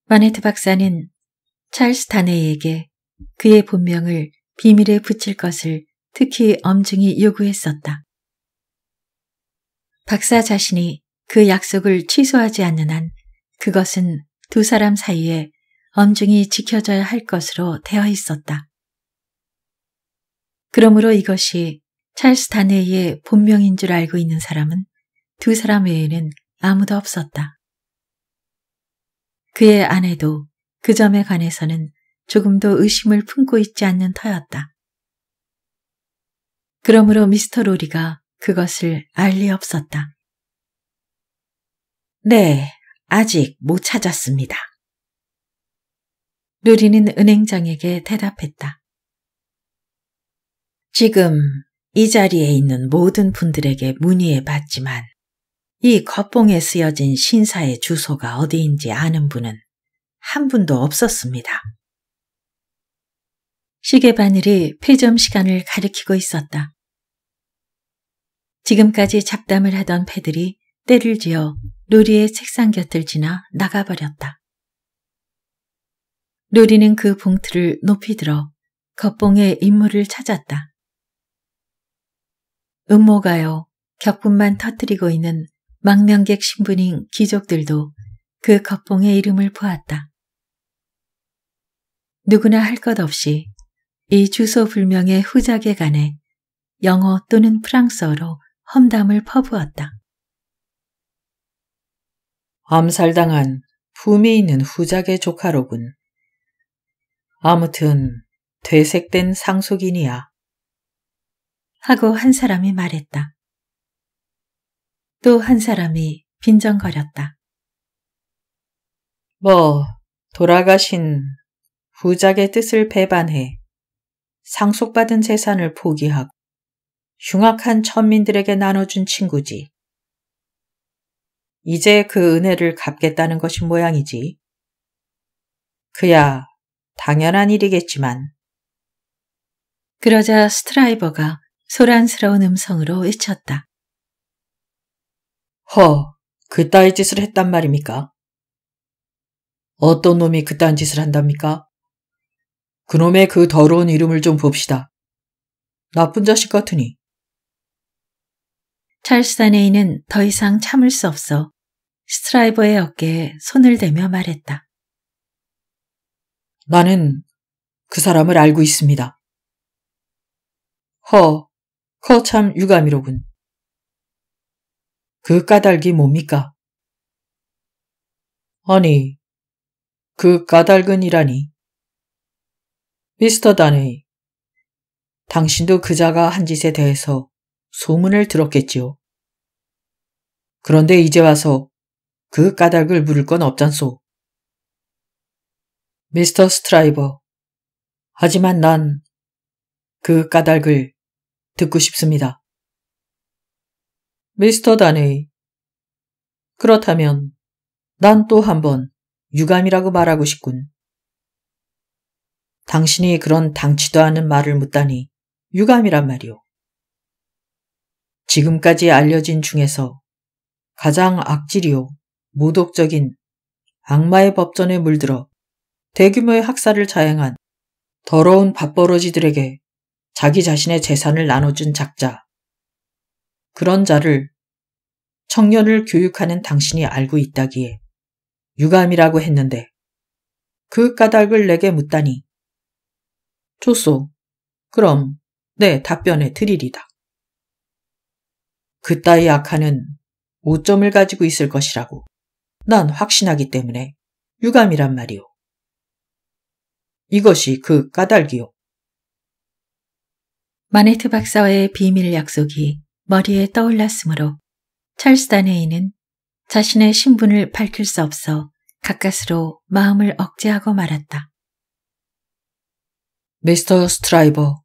마네트 박사는 찰스 다네에게 그의 본명을 비밀에 붙일 것을 특히 엄중히 요구했었다. 박사 자신이 그 약속을 취소하지 않는 한 그것은 두 사람 사이에 엄중히 지켜져야 할 것으로 되어 있었다. 그러므로 이것이 찰스 다네의 본명인 줄 알고 있는 사람은 두 사람 외에는 아무도 없었다. 그의 아내도 그 점에 관해서는 조금도 의심을 품고 있지 않는 터였다. 그러므로 미스터 로리가 그것을 알 리 없었다. 네, 아직 못 찾았습니다. 루리는 은행장에게 대답했다. 지금 이 자리에 있는 모든 분들에게 문의해 봤지만 이 겉봉에 쓰여진 신사의 주소가 어디인지 아는 분은 한 분도 없었습니다. 시계 바늘이 폐점 시간을 가리키고 있었다. 지금까지 잡담을 하던 패들이 때를 지어 루리의 책상 곁을 지나 나가버렸다. 루리는 그 봉투를 높이 들어 겉봉의 인물을 찾았다. 음모가요 격분만 터뜨리고 있는 망명객 신분인 귀족들도 그 겉봉의 이름을 보았다. 누구나 할 것 없이 이 주소 불명의 후작에 관해 영어 또는 프랑스어로 험담을 퍼부었다. 암살당한 품이 있는 후작의 조카로군. 아무튼 되색된 상속인이야. 하고 한 사람이 말했다. 또한 사람이 빈정거렸다. 뭐, 돌아가신 후작의 뜻을 배반해 상속받은 재산을 포기하고 흉악한 천민들에게 나눠준 친구지. 이제 그 은혜를 갚겠다는 것이 모양이지. 그야 당연한 일이겠지만. 그러자 스트라이버가 소란스러운 음성으로 외쳤다. 허, 그따위 짓을 했단 말입니까? 어떤 놈이 그딴 짓을 한답니까? 그놈의 그 더러운 이름을 좀 봅시다. 나쁜 자식 같으니. 찰스 사네이는 더 이상 참을 수 없어 스트라이버의 어깨에 손을 대며 말했다. 나는 그 사람을 알고 있습니다. 허, 허 참 유감이로군. 그 까닭이 뭡니까? 아니, 그 까닭은이라니. 미스터 다네이, 당신도 그자가 한 짓에 대해서 소문을 들었겠지요. 그런데 이제 와서 그 까닭을 물을 건 없잖소. 미스터 스트라이버, 하지만 난 그 까닭을 듣고 싶습니다. 미스터 다네이. 그렇다면 난 또 한 번 유감이라고 말하고 싶군. 당신이 그런 당치도 않은 말을 묻다니 유감이란 말이오. 지금까지 알려진 중에서 가장 악질이요, 모독적인 악마의 법전에 물들어 대규모의 학살을 자행한 더러운 밥벌어지들에게 자기 자신의 재산을 나눠준 작자 그런 자를 청년을 교육하는 당신이 알고 있다기에 유감이라고 했는데 그 까닭을 내게 묻다니. 좋소. 그럼 내 답변에 드리리다. 그따위 악한는 오점을 가지고 있을 것이라고 난 확신하기 때문에 유감이란 말이오. 이것이 그 까닭이오. 마네트 박사와의 비밀 약속이 머리에 떠올랐으므로 찰스 단네이는 자신의 신분을 밝힐 수 없어 가까스로 마음을 억제하고 말았다. 미스터 스트라이버,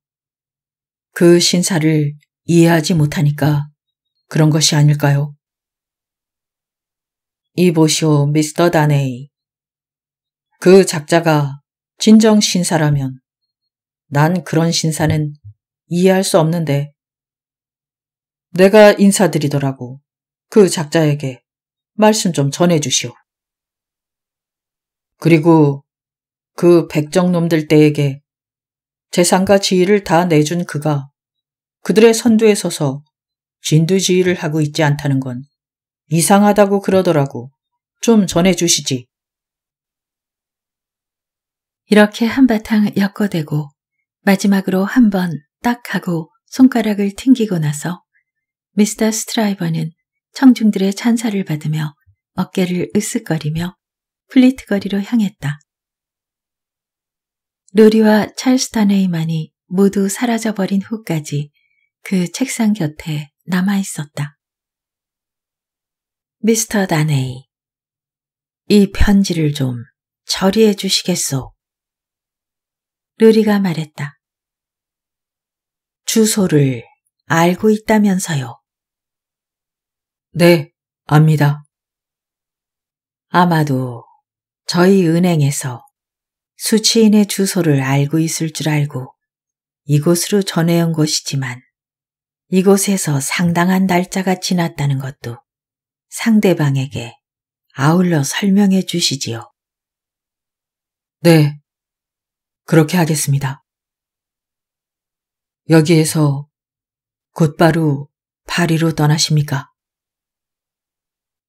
그 신사를 이해하지 못하니까 그런 것이 아닐까요? 이보시오, 미스터 다네이. 그 작자가 진정 신사라면 난 그런 신사는 이해할 수 없는데 내가 인사드리더라고. 그 작자에게 말씀 좀 전해주시오. 그리고 그 백정놈들 때에게 재산과 지위를 다 내준 그가 그들의 선두에 서서 진두지휘를 하고 있지 않다는 건 이상하다고 그러더라고. 좀 전해주시지. 이렇게 한바탕 엮어대고 마지막으로 한 번 딱 하고 손가락을 튕기고 나서 미스터 스트라이버는 청중들의 찬사를 받으며 어깨를 으쓱거리며 플리트거리로 향했다. 로리와 찰스타네이만이 모두 사라져버린 후까지 그 책상 곁에 남아있었다. 미스터 다네이, 이 편지를 좀 처리해 주시겠소? 루리가 말했다. 주소를 알고 있다면서요. 네, 압니다. 아마도 저희 은행에서 수취인의 주소를 알고 있을 줄 알고 이곳으로 전해온 것이지만 이곳에서 상당한 날짜가 지났다는 것도 상대방에게 아울러 설명해 주시지요. 네, 그렇게 하겠습니다. 여기에서 곧바로 파리로 떠나십니까?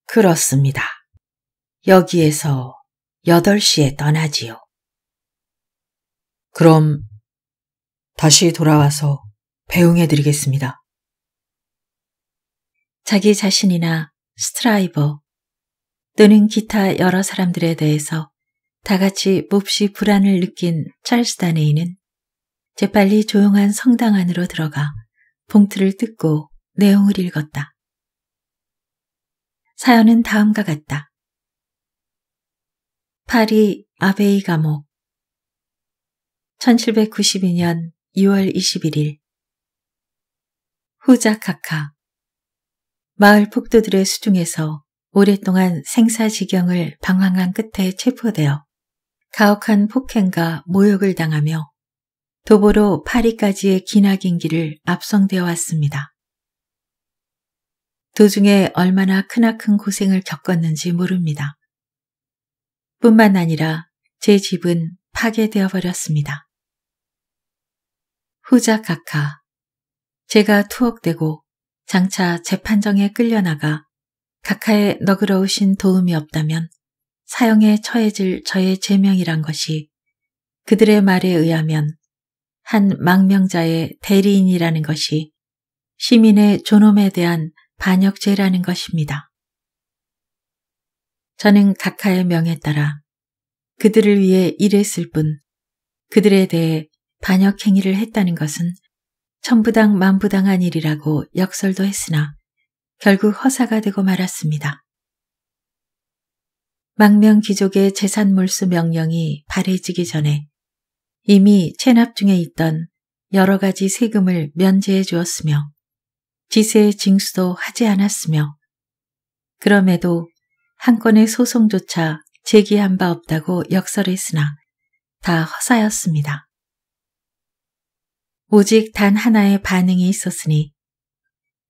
그렇습니다. 여기에서 8시에 떠나지요. 그럼 다시 돌아와서 배웅해 드리겠습니다. 자기 자신이나 스트라이버 또는 기타 여러 사람들에 대해서 다 같이 몹시 불안을 느낀 찰스 다네이는 재빨리 조용한 성당 안으로 들어가 봉투를 뜯고 내용을 읽었다. 사연은 다음과 같다. 파리 아베이 감옥 1792년 2월 21일 후자카카 마을 폭도들의 수중에서 오랫동안 생사지경을 방황한 끝에 체포되어 가혹한 폭행과 모욕을 당하며 도보로 파리까지의 기나긴 길을 압성되어 왔습니다. 도중에 얼마나 크나큰 고생을 겪었는지 모릅니다. 뿐만 아니라 제 집은 파괴되어 버렸습니다. 후자카카. 제가 투옥되고 장차 재판정에 끌려나가 카카의 너그러우신 도움이 없다면 사형에 처해질 저의 제명이란 것이 그들의 말에 의하면 한 망명자의 대리인이라는 것이 시민의 존엄에 대한 반역죄라는 것입니다. 저는 각하의 명에 따라 그들을 위해 일했을 뿐 그들에 대해 반역행위를 했다는 것은 천부당 만부당한 일이라고 역설도 했으나 결국 허사가 되고 말았습니다. 망명 귀족의 재산 몰수 명령이 발해지기 전에 이미 체납 중에 있던 여러 가지 세금을 면제해 주었으며 지세의 징수도 하지 않았으며 그럼에도 한 건의 소송조차 제기한 바 없다고 역설했으나 다 허사였습니다. 오직 단 하나의 반응이 있었으니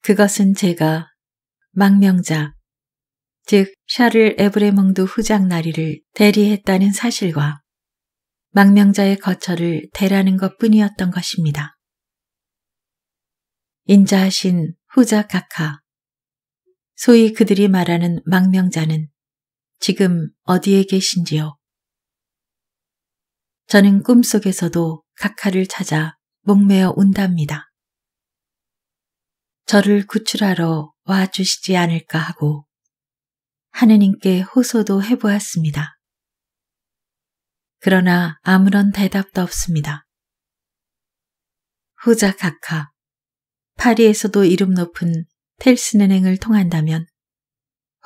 그것은 제가 망명자, 즉 샤를 에브레몽드 후장 나리를 대리했다는 사실과 망명자의 거처를 대라는 것뿐이었던 것입니다. 인자하신 후자 각카 소위 그들이 말하는 망명자는 지금 어디에 계신지요? 저는 꿈속에서도 각카를 찾아 목매어 운답니다. 저를 구출하러 와주시지 않을까 하고 하느님께 호소도 해보았습니다. 그러나 아무런 대답도 없습니다. 후자 각카 파리에서도 이름 높은 텔스은행을 통한다면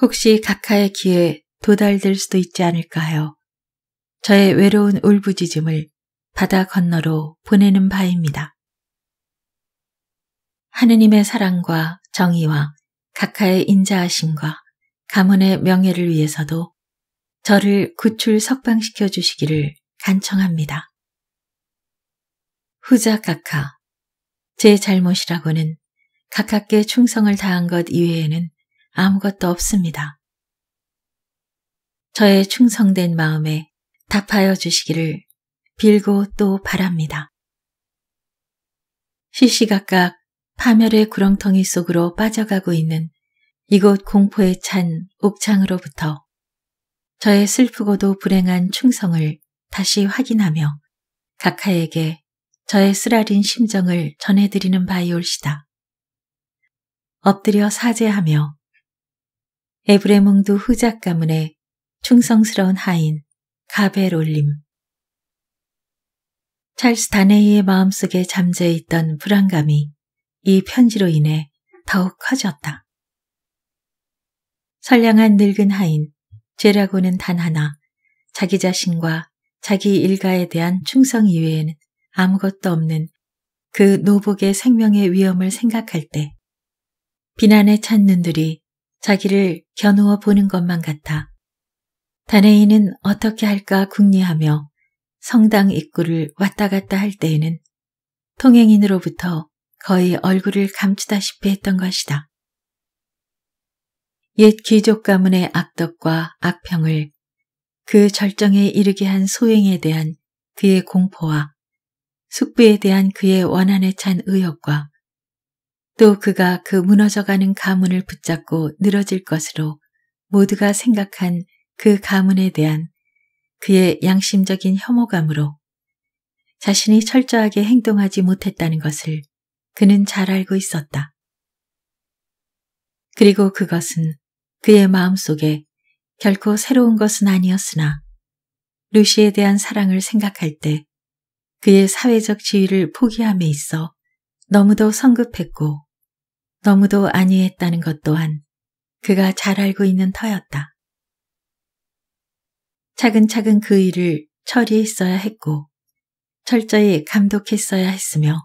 혹시 각하의 귀에 도달될 수도 있지 않을까요? 저의 외로운 울부짖음을 바다 건너로 보내는 바입니다. 하느님의 사랑과 정의와 각하의 인자하심과 가문의 명예를 위해서도 저를 구출 석방시켜 주시기를 간청합니다. 후자 각하 제 잘못이라고는 가깝게 충성을 다한 것 이외에는 아무것도 없습니다. 저의 충성된 마음에 답하여 주시기를 빌고 또 바랍니다. 시시각각 파멸의 구렁텅이 속으로 빠져가고 있는 이곳 공포에 찬 옥창으로부터 저의 슬프고도 불행한 충성을 다시 확인하며 각하에게 저의 쓰라린 심정을 전해드리는 바이올시다. 엎드려 사죄하며 에브레몽두 후작 가문의 충성스러운 하인 가벨올림 찰스 다네이의 마음속에 잠재있던 해 불안감이 이 편지로 인해 더욱 커졌다. 선량한 늙은 하인 죄라고는 단 하나 자기 자신과 자기 일가에 대한 충성 이외에는 아무것도 없는 그 노복의 생명의 위험을 생각할 때 비난에 찬 눈들이 자기를 겨누어 보는 것만 같아 다네이는 어떻게 할까 궁리하며 성당 입구를 왔다 갔다 할 때에는 통행인으로부터 거의 얼굴을 감추다시피 했던 것이다. 옛 귀족 가문의 악덕과 악평을 그 절정에 이르게 한 소행에 대한 그의 공포와 숙비에 대한 그의 원한에 찬 의욕과 또 그가 그 무너져가는 가문을 붙잡고 늘어질 것으로 모두가 생각한 그 가문에 대한 그의 양심적인 혐오감으로 자신이 철저하게 행동하지 못했다는 것을 그는 잘 알고 있었다. 그리고 그것은 그의 마음속에 결코 새로운 것은 아니었으나 루시에 대한 사랑을 생각할 때 그의 사회적 지위를 포기함에 있어 너무도 성급했고 너무도 안이했다는 것 또한 그가 잘 알고 있는 터였다. 차근차근 그 일을 처리했어야 했고 철저히 감독했어야 했으며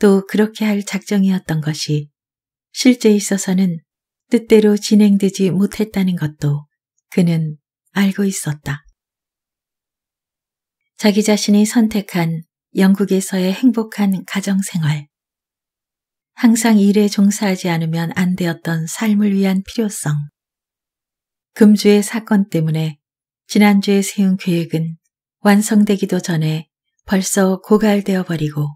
또 그렇게 할 작정이었던 것이 실제 있어서는 뜻대로 진행되지 못했다는 것도 그는 알고 있었다. 자기 자신이 선택한 영국에서의 행복한 가정생활, 항상 일에 종사하지 않으면 안 되었던 삶을 위한 필요성, 금주의 사건 때문에 지난주에 세운 계획은 완성되기도 전에 벌써 고갈되어 버리고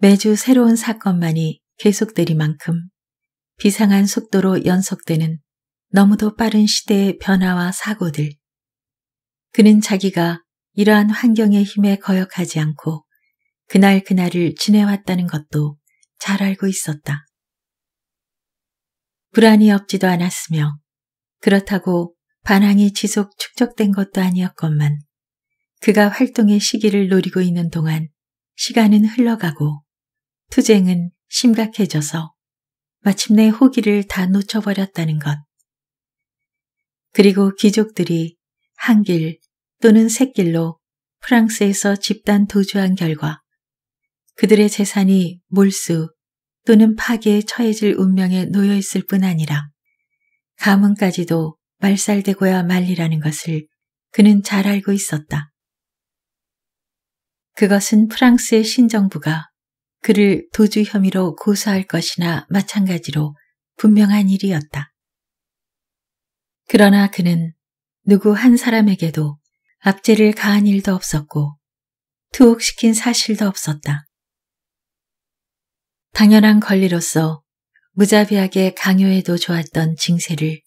매주 새로운 사건만이 계속되리만큼 비상한 속도로 연속되는 너무도 빠른 시대의 변화와 사고들. 그는 자기가 이러한 환경의 힘에 거역하지 않고 그날 그날을 지내왔다는 것도 잘 알고 있었다. 불안이 없지도 않았으며 그렇다고 반항이 지속 축적된 것도 아니었건만 그가 활동의 시기를 노리고 있는 동안 시간은 흘러가고 투쟁은 심각해져서 마침내 호기를 다 놓쳐버렸다는 것. 그리고 귀족들이 한길 또는 샛길로 프랑스에서 집단 도주한 결과 그들의 재산이 몰수 또는 파괴에 처해질 운명에 놓여 있을 뿐 아니라 가문까지도 말살되고야 말리라는 것을 그는 잘 알고 있었다. 그것은 프랑스의 신정부가 그를 도주 혐의로 고소할 것이나 마찬가지로 분명한 일이었다. 그러나 그는 누구 한 사람에게도 악재를 가한 일도 없었고 투옥시킨 사실도 없었다. 당연한 권리로서 무자비하게 강요해도 좋았던 징세를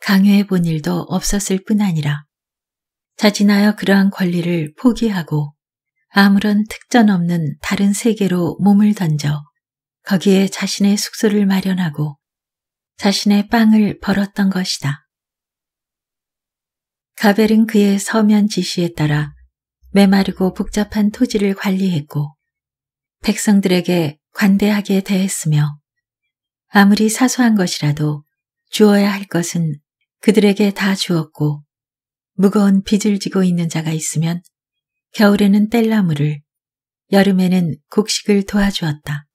강요해 본 일도 없었을 뿐 아니라 자진하여 그러한 권리를 포기하고 아무런 특전 없는 다른 세계로 몸을 던져 거기에 자신의 숙소를 마련하고 자신의 빵을 벌었던 것이다. 가벨은 그의 서면 지시에 따라 메마르고 복잡한 토지를 관리했고 백성들에게 관대하게 대했으며 아무리 사소한 것이라도 주어야 할 것은 그들에게 다 주었고 무거운 빚을 지고 있는 자가 있으면 겨울에는 뗄나무를 여름에는 곡식을 도와주었다.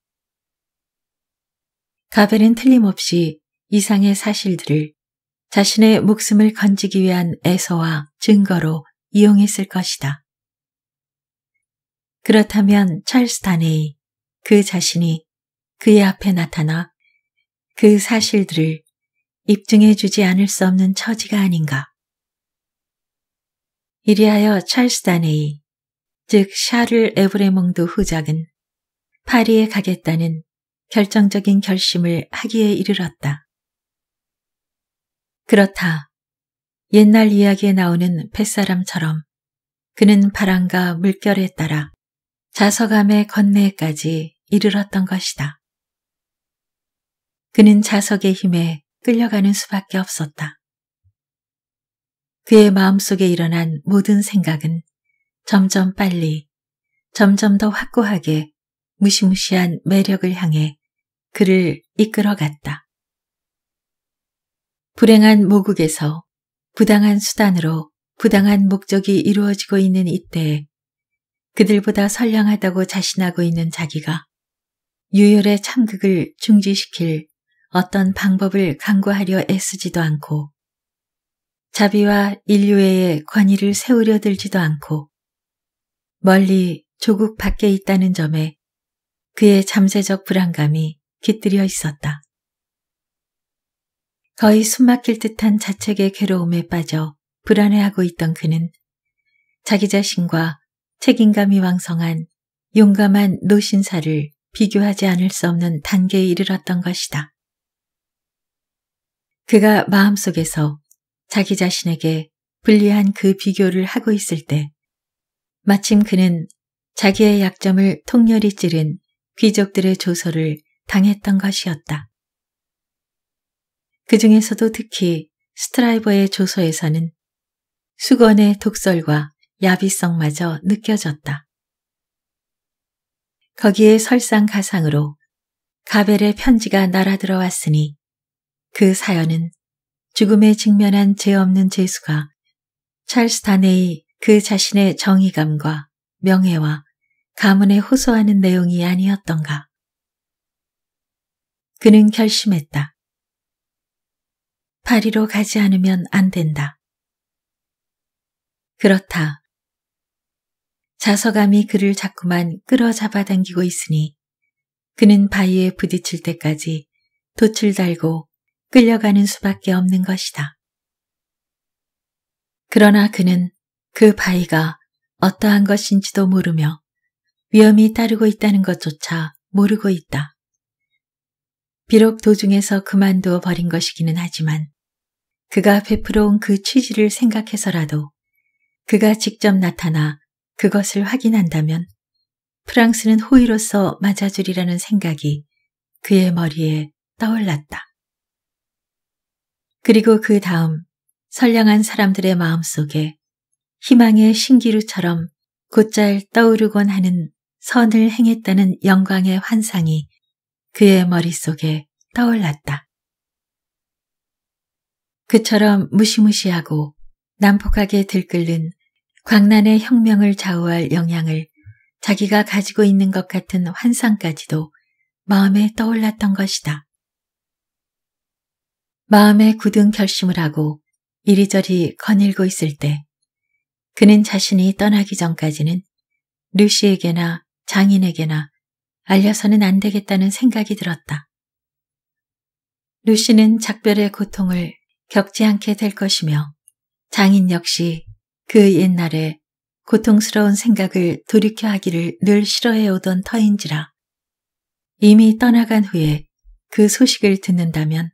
가벨은 틀림없이 이상의 사실들을 자신의 목숨을 건지기 위한 애서와 증거로 이용했을 것이다. 그렇다면 찰스 다네이 그 자신이 그의 앞에 나타나 그 사실들을 입증해 주지 않을 수 없는 처지가 아닌가. 이리하여 찰스 다네이, 즉 샤를 에브레몽드 후작은 파리에 가겠다는 결정적인 결심을 하기에 이르렀다. 그렇다. 옛날 이야기에 나오는 뱃사람처럼 그는 바람과 물결에 따라 자석암의 건네까지 이르렀던 것이다. 그는 자석의 힘에 끌려가는 수밖에 없었다. 그의 마음속에 일어난 모든 생각은 점점 빨리, 점점 더 확고하게 무시무시한 매력을 향해 그를 이끌어갔다. 불행한 모국에서 부당한 수단으로 부당한 목적이 이루어지고 있는 이때 에 그들보다 선량하다고 자신하고 있는 자기가 유혈의 참극을 중지시킬 어떤 방법을 강구하려 애쓰지도 않고 자비와 인류애의 권위를 세우려 들지도 않고 멀리 조국 밖에 있다는 점에 그의 잠재적 불안감이 깃들여 있었다. 거의 숨막힐 듯한 자책의 괴로움에 빠져 불안해하고 있던 그는 자기 자신과 책임감이 왕성한 용감한 노신사를 비교하지 않을 수 없는 단계에 이르렀던 것이다. 그가 마음속에서 자기 자신에게 불리한 그 비교를 하고 있을 때 마침 그는 자기의 약점을 통렬히 찌른 귀족들의 조서를 당했던 것이었다. 그 중에서도 특히 스트라이버의 조서에서는 수건의 독설과 야비성마저 느껴졌다. 거기에 설상가상으로 가벨의 편지가 날아들어왔으니 그 사연은 죽음에 직면한 죄 없는 죄수가 찰스 다네의 그 자신의 정의감과 명예와 가문에 호소하는 내용이 아니었던가. 그는 결심했다. 파리로 가지 않으면 안 된다. 그렇다. 자서감이 그를 자꾸만 끌어잡아 당기고 있으니 그는 바위에 부딪힐 때까지 돛을 달고 끌려가는 수밖에 없는 것이다. 그러나 그는 그 바위가 어떠한 것인지도 모르며 위험이 따르고 있다는 것조차 모르고 있다. 비록 도중에서 그만두어 버린 것이기는 하지만 그가 베풀어온 그 취지를 생각해서라도 그가 직접 나타나 그것을 확인한다면 프랑스는 호의로서 맞아주리라는 생각이 그의 머리에 떠올랐다. 그리고 그 다음 선량한 사람들의 마음속에 희망의 신기루처럼 곧잘 떠오르곤 하는 선을 행했다는 영광의 환상이 그의 머릿속에 떠올랐다. 그처럼 무시무시하고 난폭하게 들끓는 광란의 혁명을 좌우할 영향을 자기가 가지고 있는 것 같은 환상까지도 마음에 떠올랐던 것이다. 마음에 굳은 결심을 하고 이리저리 거닐고 있을 때 그는 자신이 떠나기 전까지는 루시에게나 장인에게나 알려서는 안 되겠다는 생각이 들었다. 루시는 작별의 고통을 겪지 않게 될 것이며 장인 역시 그 옛날에 고통스러운 생각을 돌이켜 하기를 늘 싫어해오던 터인지라 이미 떠나간 후에 그 소식을 듣는다면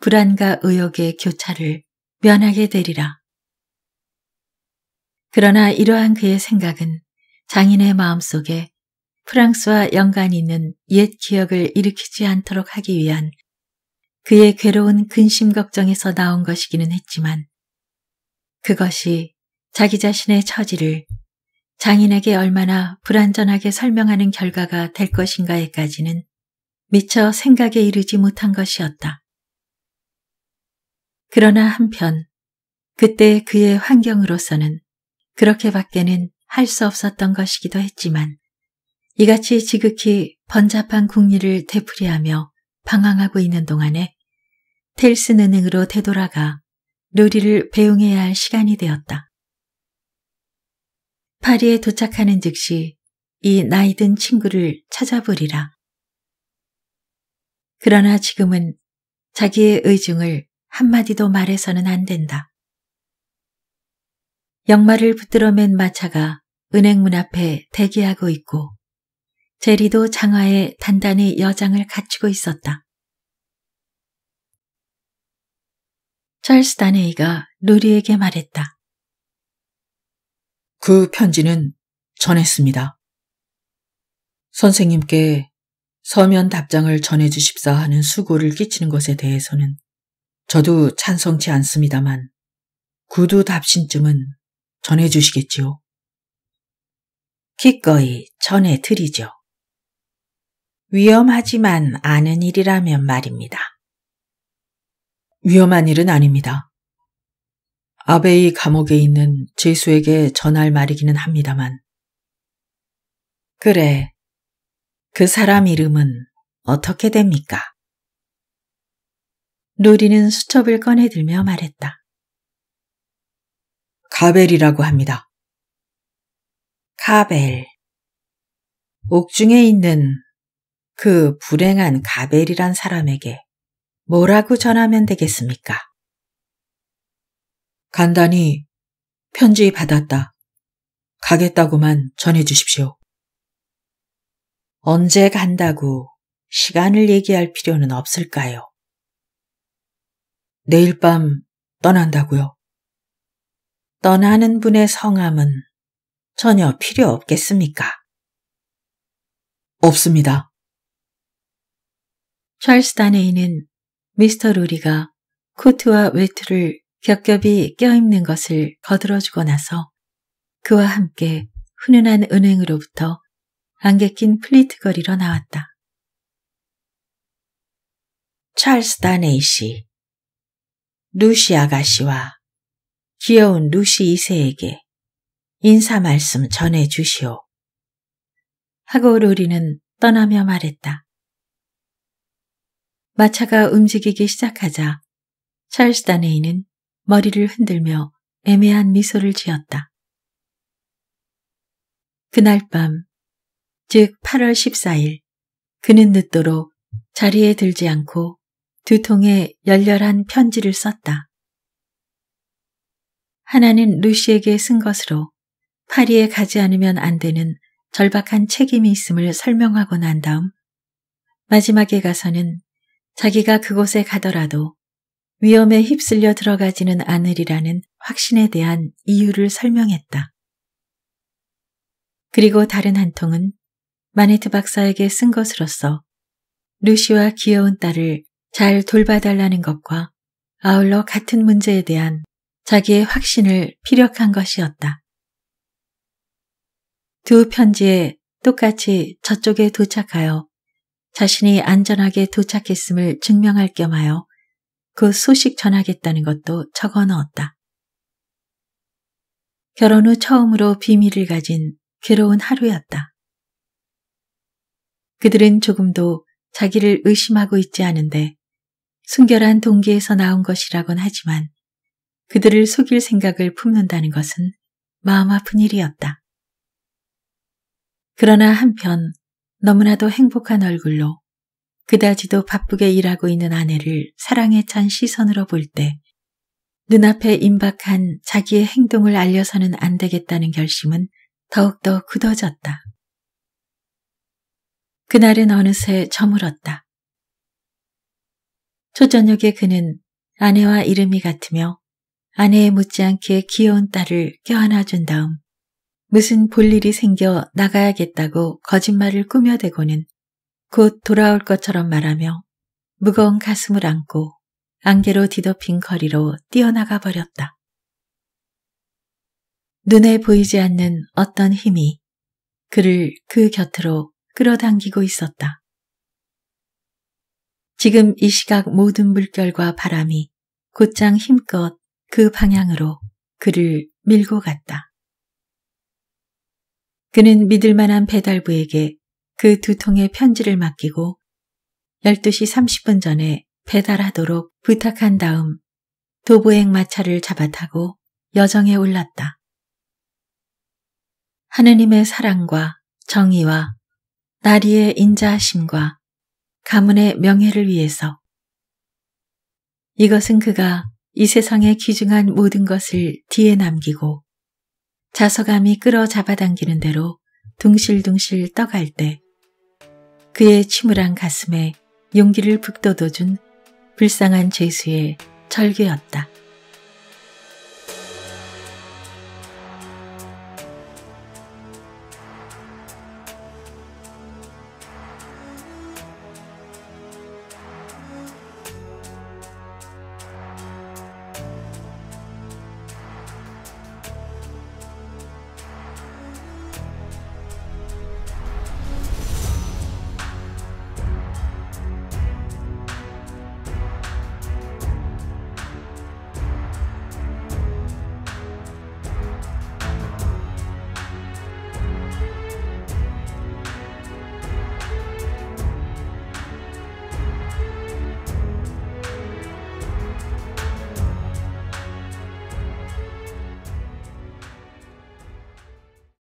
불안과 의욕의 교차를 면하게 되리라. 그러나 이러한 그의 생각은 장인의 마음속에 프랑스와 연관이 있는 옛 기억을 일으키지 않도록 하기 위한 그의 괴로운 근심 걱정에서 나온 것이기는 했지만 그것이 자기 자신의 처지를 장인에게 얼마나 불완전하게 설명하는 결과가 될 것인가에까지는 미처 생각에 이르지 못한 것이었다. 그러나 한편 그때 그의 환경으로서는 그렇게밖에는 할 수 없었던 것이기도 했지만 이같이 지극히 번잡한 국리를 되풀이하며 방황하고 있는 동안에 텔슨 은행으로 되돌아가 루리를 배웅해야 할 시간이 되었다. 파리에 도착하는 즉시 이 나이든 친구를 찾아보리라. 그러나 지금은 자기의 의중을 한마디도 말해서는 안 된다. 역마를 붙들어맨 마차가 은행 문 앞에 대기하고 있고 제리도 장화에 단단히 여장을 갖추고 있었다. 찰스 다네이가 루리에게 말했다. 그 편지는 전했습니다. 선생님께 서면 답장을 전해주십사 하는 수고를 끼치는 것에 대해서는 저도 찬성치 않습니다만 구두 답신쯤은 전해주시겠지요. 기꺼이 전해드리죠. 위험하지만 않은 일이라면 말입니다. 위험한 일은 아닙니다. 아베이 감옥에 있는 제수에게 전할 말이기는 합니다만. 그래. 그 사람 이름은 어떻게 됩니까? 루리는 수첩을 꺼내들며 말했다. 가벨이라고 합니다. 가벨. 옥중에 있는 그 불행한 가벨이란 사람에게 뭐라고 전하면 되겠습니까? 간단히 편지 받았다. 가겠다고만 전해주십시오. 언제 간다고 시간을 얘기할 필요는 없을까요? 내일 밤 떠난다고요. 떠나는 분의 성함은 전혀 필요 없겠습니까? 없습니다. 찰스 다네이는 미스터 루리가 코트와 외투를 겹겹이 껴입는 것을 거들어주고 나서 그와 함께 훈훈한 은행으로부터 안개 낀 플리트거리로 나왔다. 찰스 다네이 씨, 루시 아가씨와 귀여운 루시 2세에게 인사 말씀 전해 주시오. 하고 루리는 떠나며 말했다. 마차가 움직이기 시작하자 찰스 다네이는 머리를 흔들며 애매한 미소를 지었다. 그날 밤, 즉 8월 14일, 그는 늦도록 자리에 들지 않고 두 통의 열렬한 편지를 썼다. 하나는 루시에게 쓴 것으로 파리에 가지 않으면 안 되는 절박한 책임이 있음을 설명하고 난 다음 마지막에 가서는 자기가 그곳에 가더라도 위험에 휩쓸려 들어가지는 않으리라는 확신에 대한 이유를 설명했다. 그리고 다른 한 통은 마네트 박사에게 쓴 것으로서 루시와 귀여운 딸을 잘 돌봐달라는 것과 아울러 같은 문제에 대한 자기의 확신을 피력한 것이었다. 두 편지에 똑같이 저쪽에 도착하여 자신이 안전하게 도착했음을 증명할 겸하여 그 소식 전하겠다는 것도 적어 넣었다. 결혼 후 처음으로 비밀을 가진 괴로운 하루였다. 그들은 조금도 자기를 의심하고 있지 않은데 순결한 동기에서 나온 것이라곤 하지만 그들을 속일 생각을 품는다는 것은 마음 아픈 일이었다. 그러나 한편 너무나도 행복한 얼굴로 그다지도 바쁘게 일하고 있는 아내를 사랑에 찬 시선으로 볼 때 눈앞에 임박한 자기의 행동을 알려서는 안 되겠다는 결심은 더욱더 굳어졌다. 그날은 어느새 저물었다. 초저녁에 그는 아내와 이름이 같으며 아내의 묻지않게 귀여운 딸을 껴안아준 다음 무슨 볼일이 생겨 나가야겠다고 거짓말을 꾸며대고는 곧 돌아올 것처럼 말하며 무거운 가슴을 안고 안개로 뒤덮인 거리로 뛰어나가 버렸다. 눈에 보이지 않는 어떤 힘이 그를 그 곁으로 끌어당기고 있었다. 지금 이 시각 모든 물결과 바람이 곧장 힘껏 그 방향으로 그를 밀고 갔다. 그는 믿을 만한 배달부에게 그 두 통의 편지를 맡기고 12시 30분 전에 배달하도록 부탁한 다음 도보행 마차를 잡아타고 여정에 올랐다. 하느님의 사랑과 정의와 나리의 인자하심과 가문의 명예를 위해서 이것은 그가 이세상에 귀중한 모든 것을 뒤에 남기고 자서감이 끌어 잡아당기는 대로 둥실둥실 떠갈 때 그의 침울한 가슴에 용기를 북돋워준 불쌍한 죄수의 절규였다.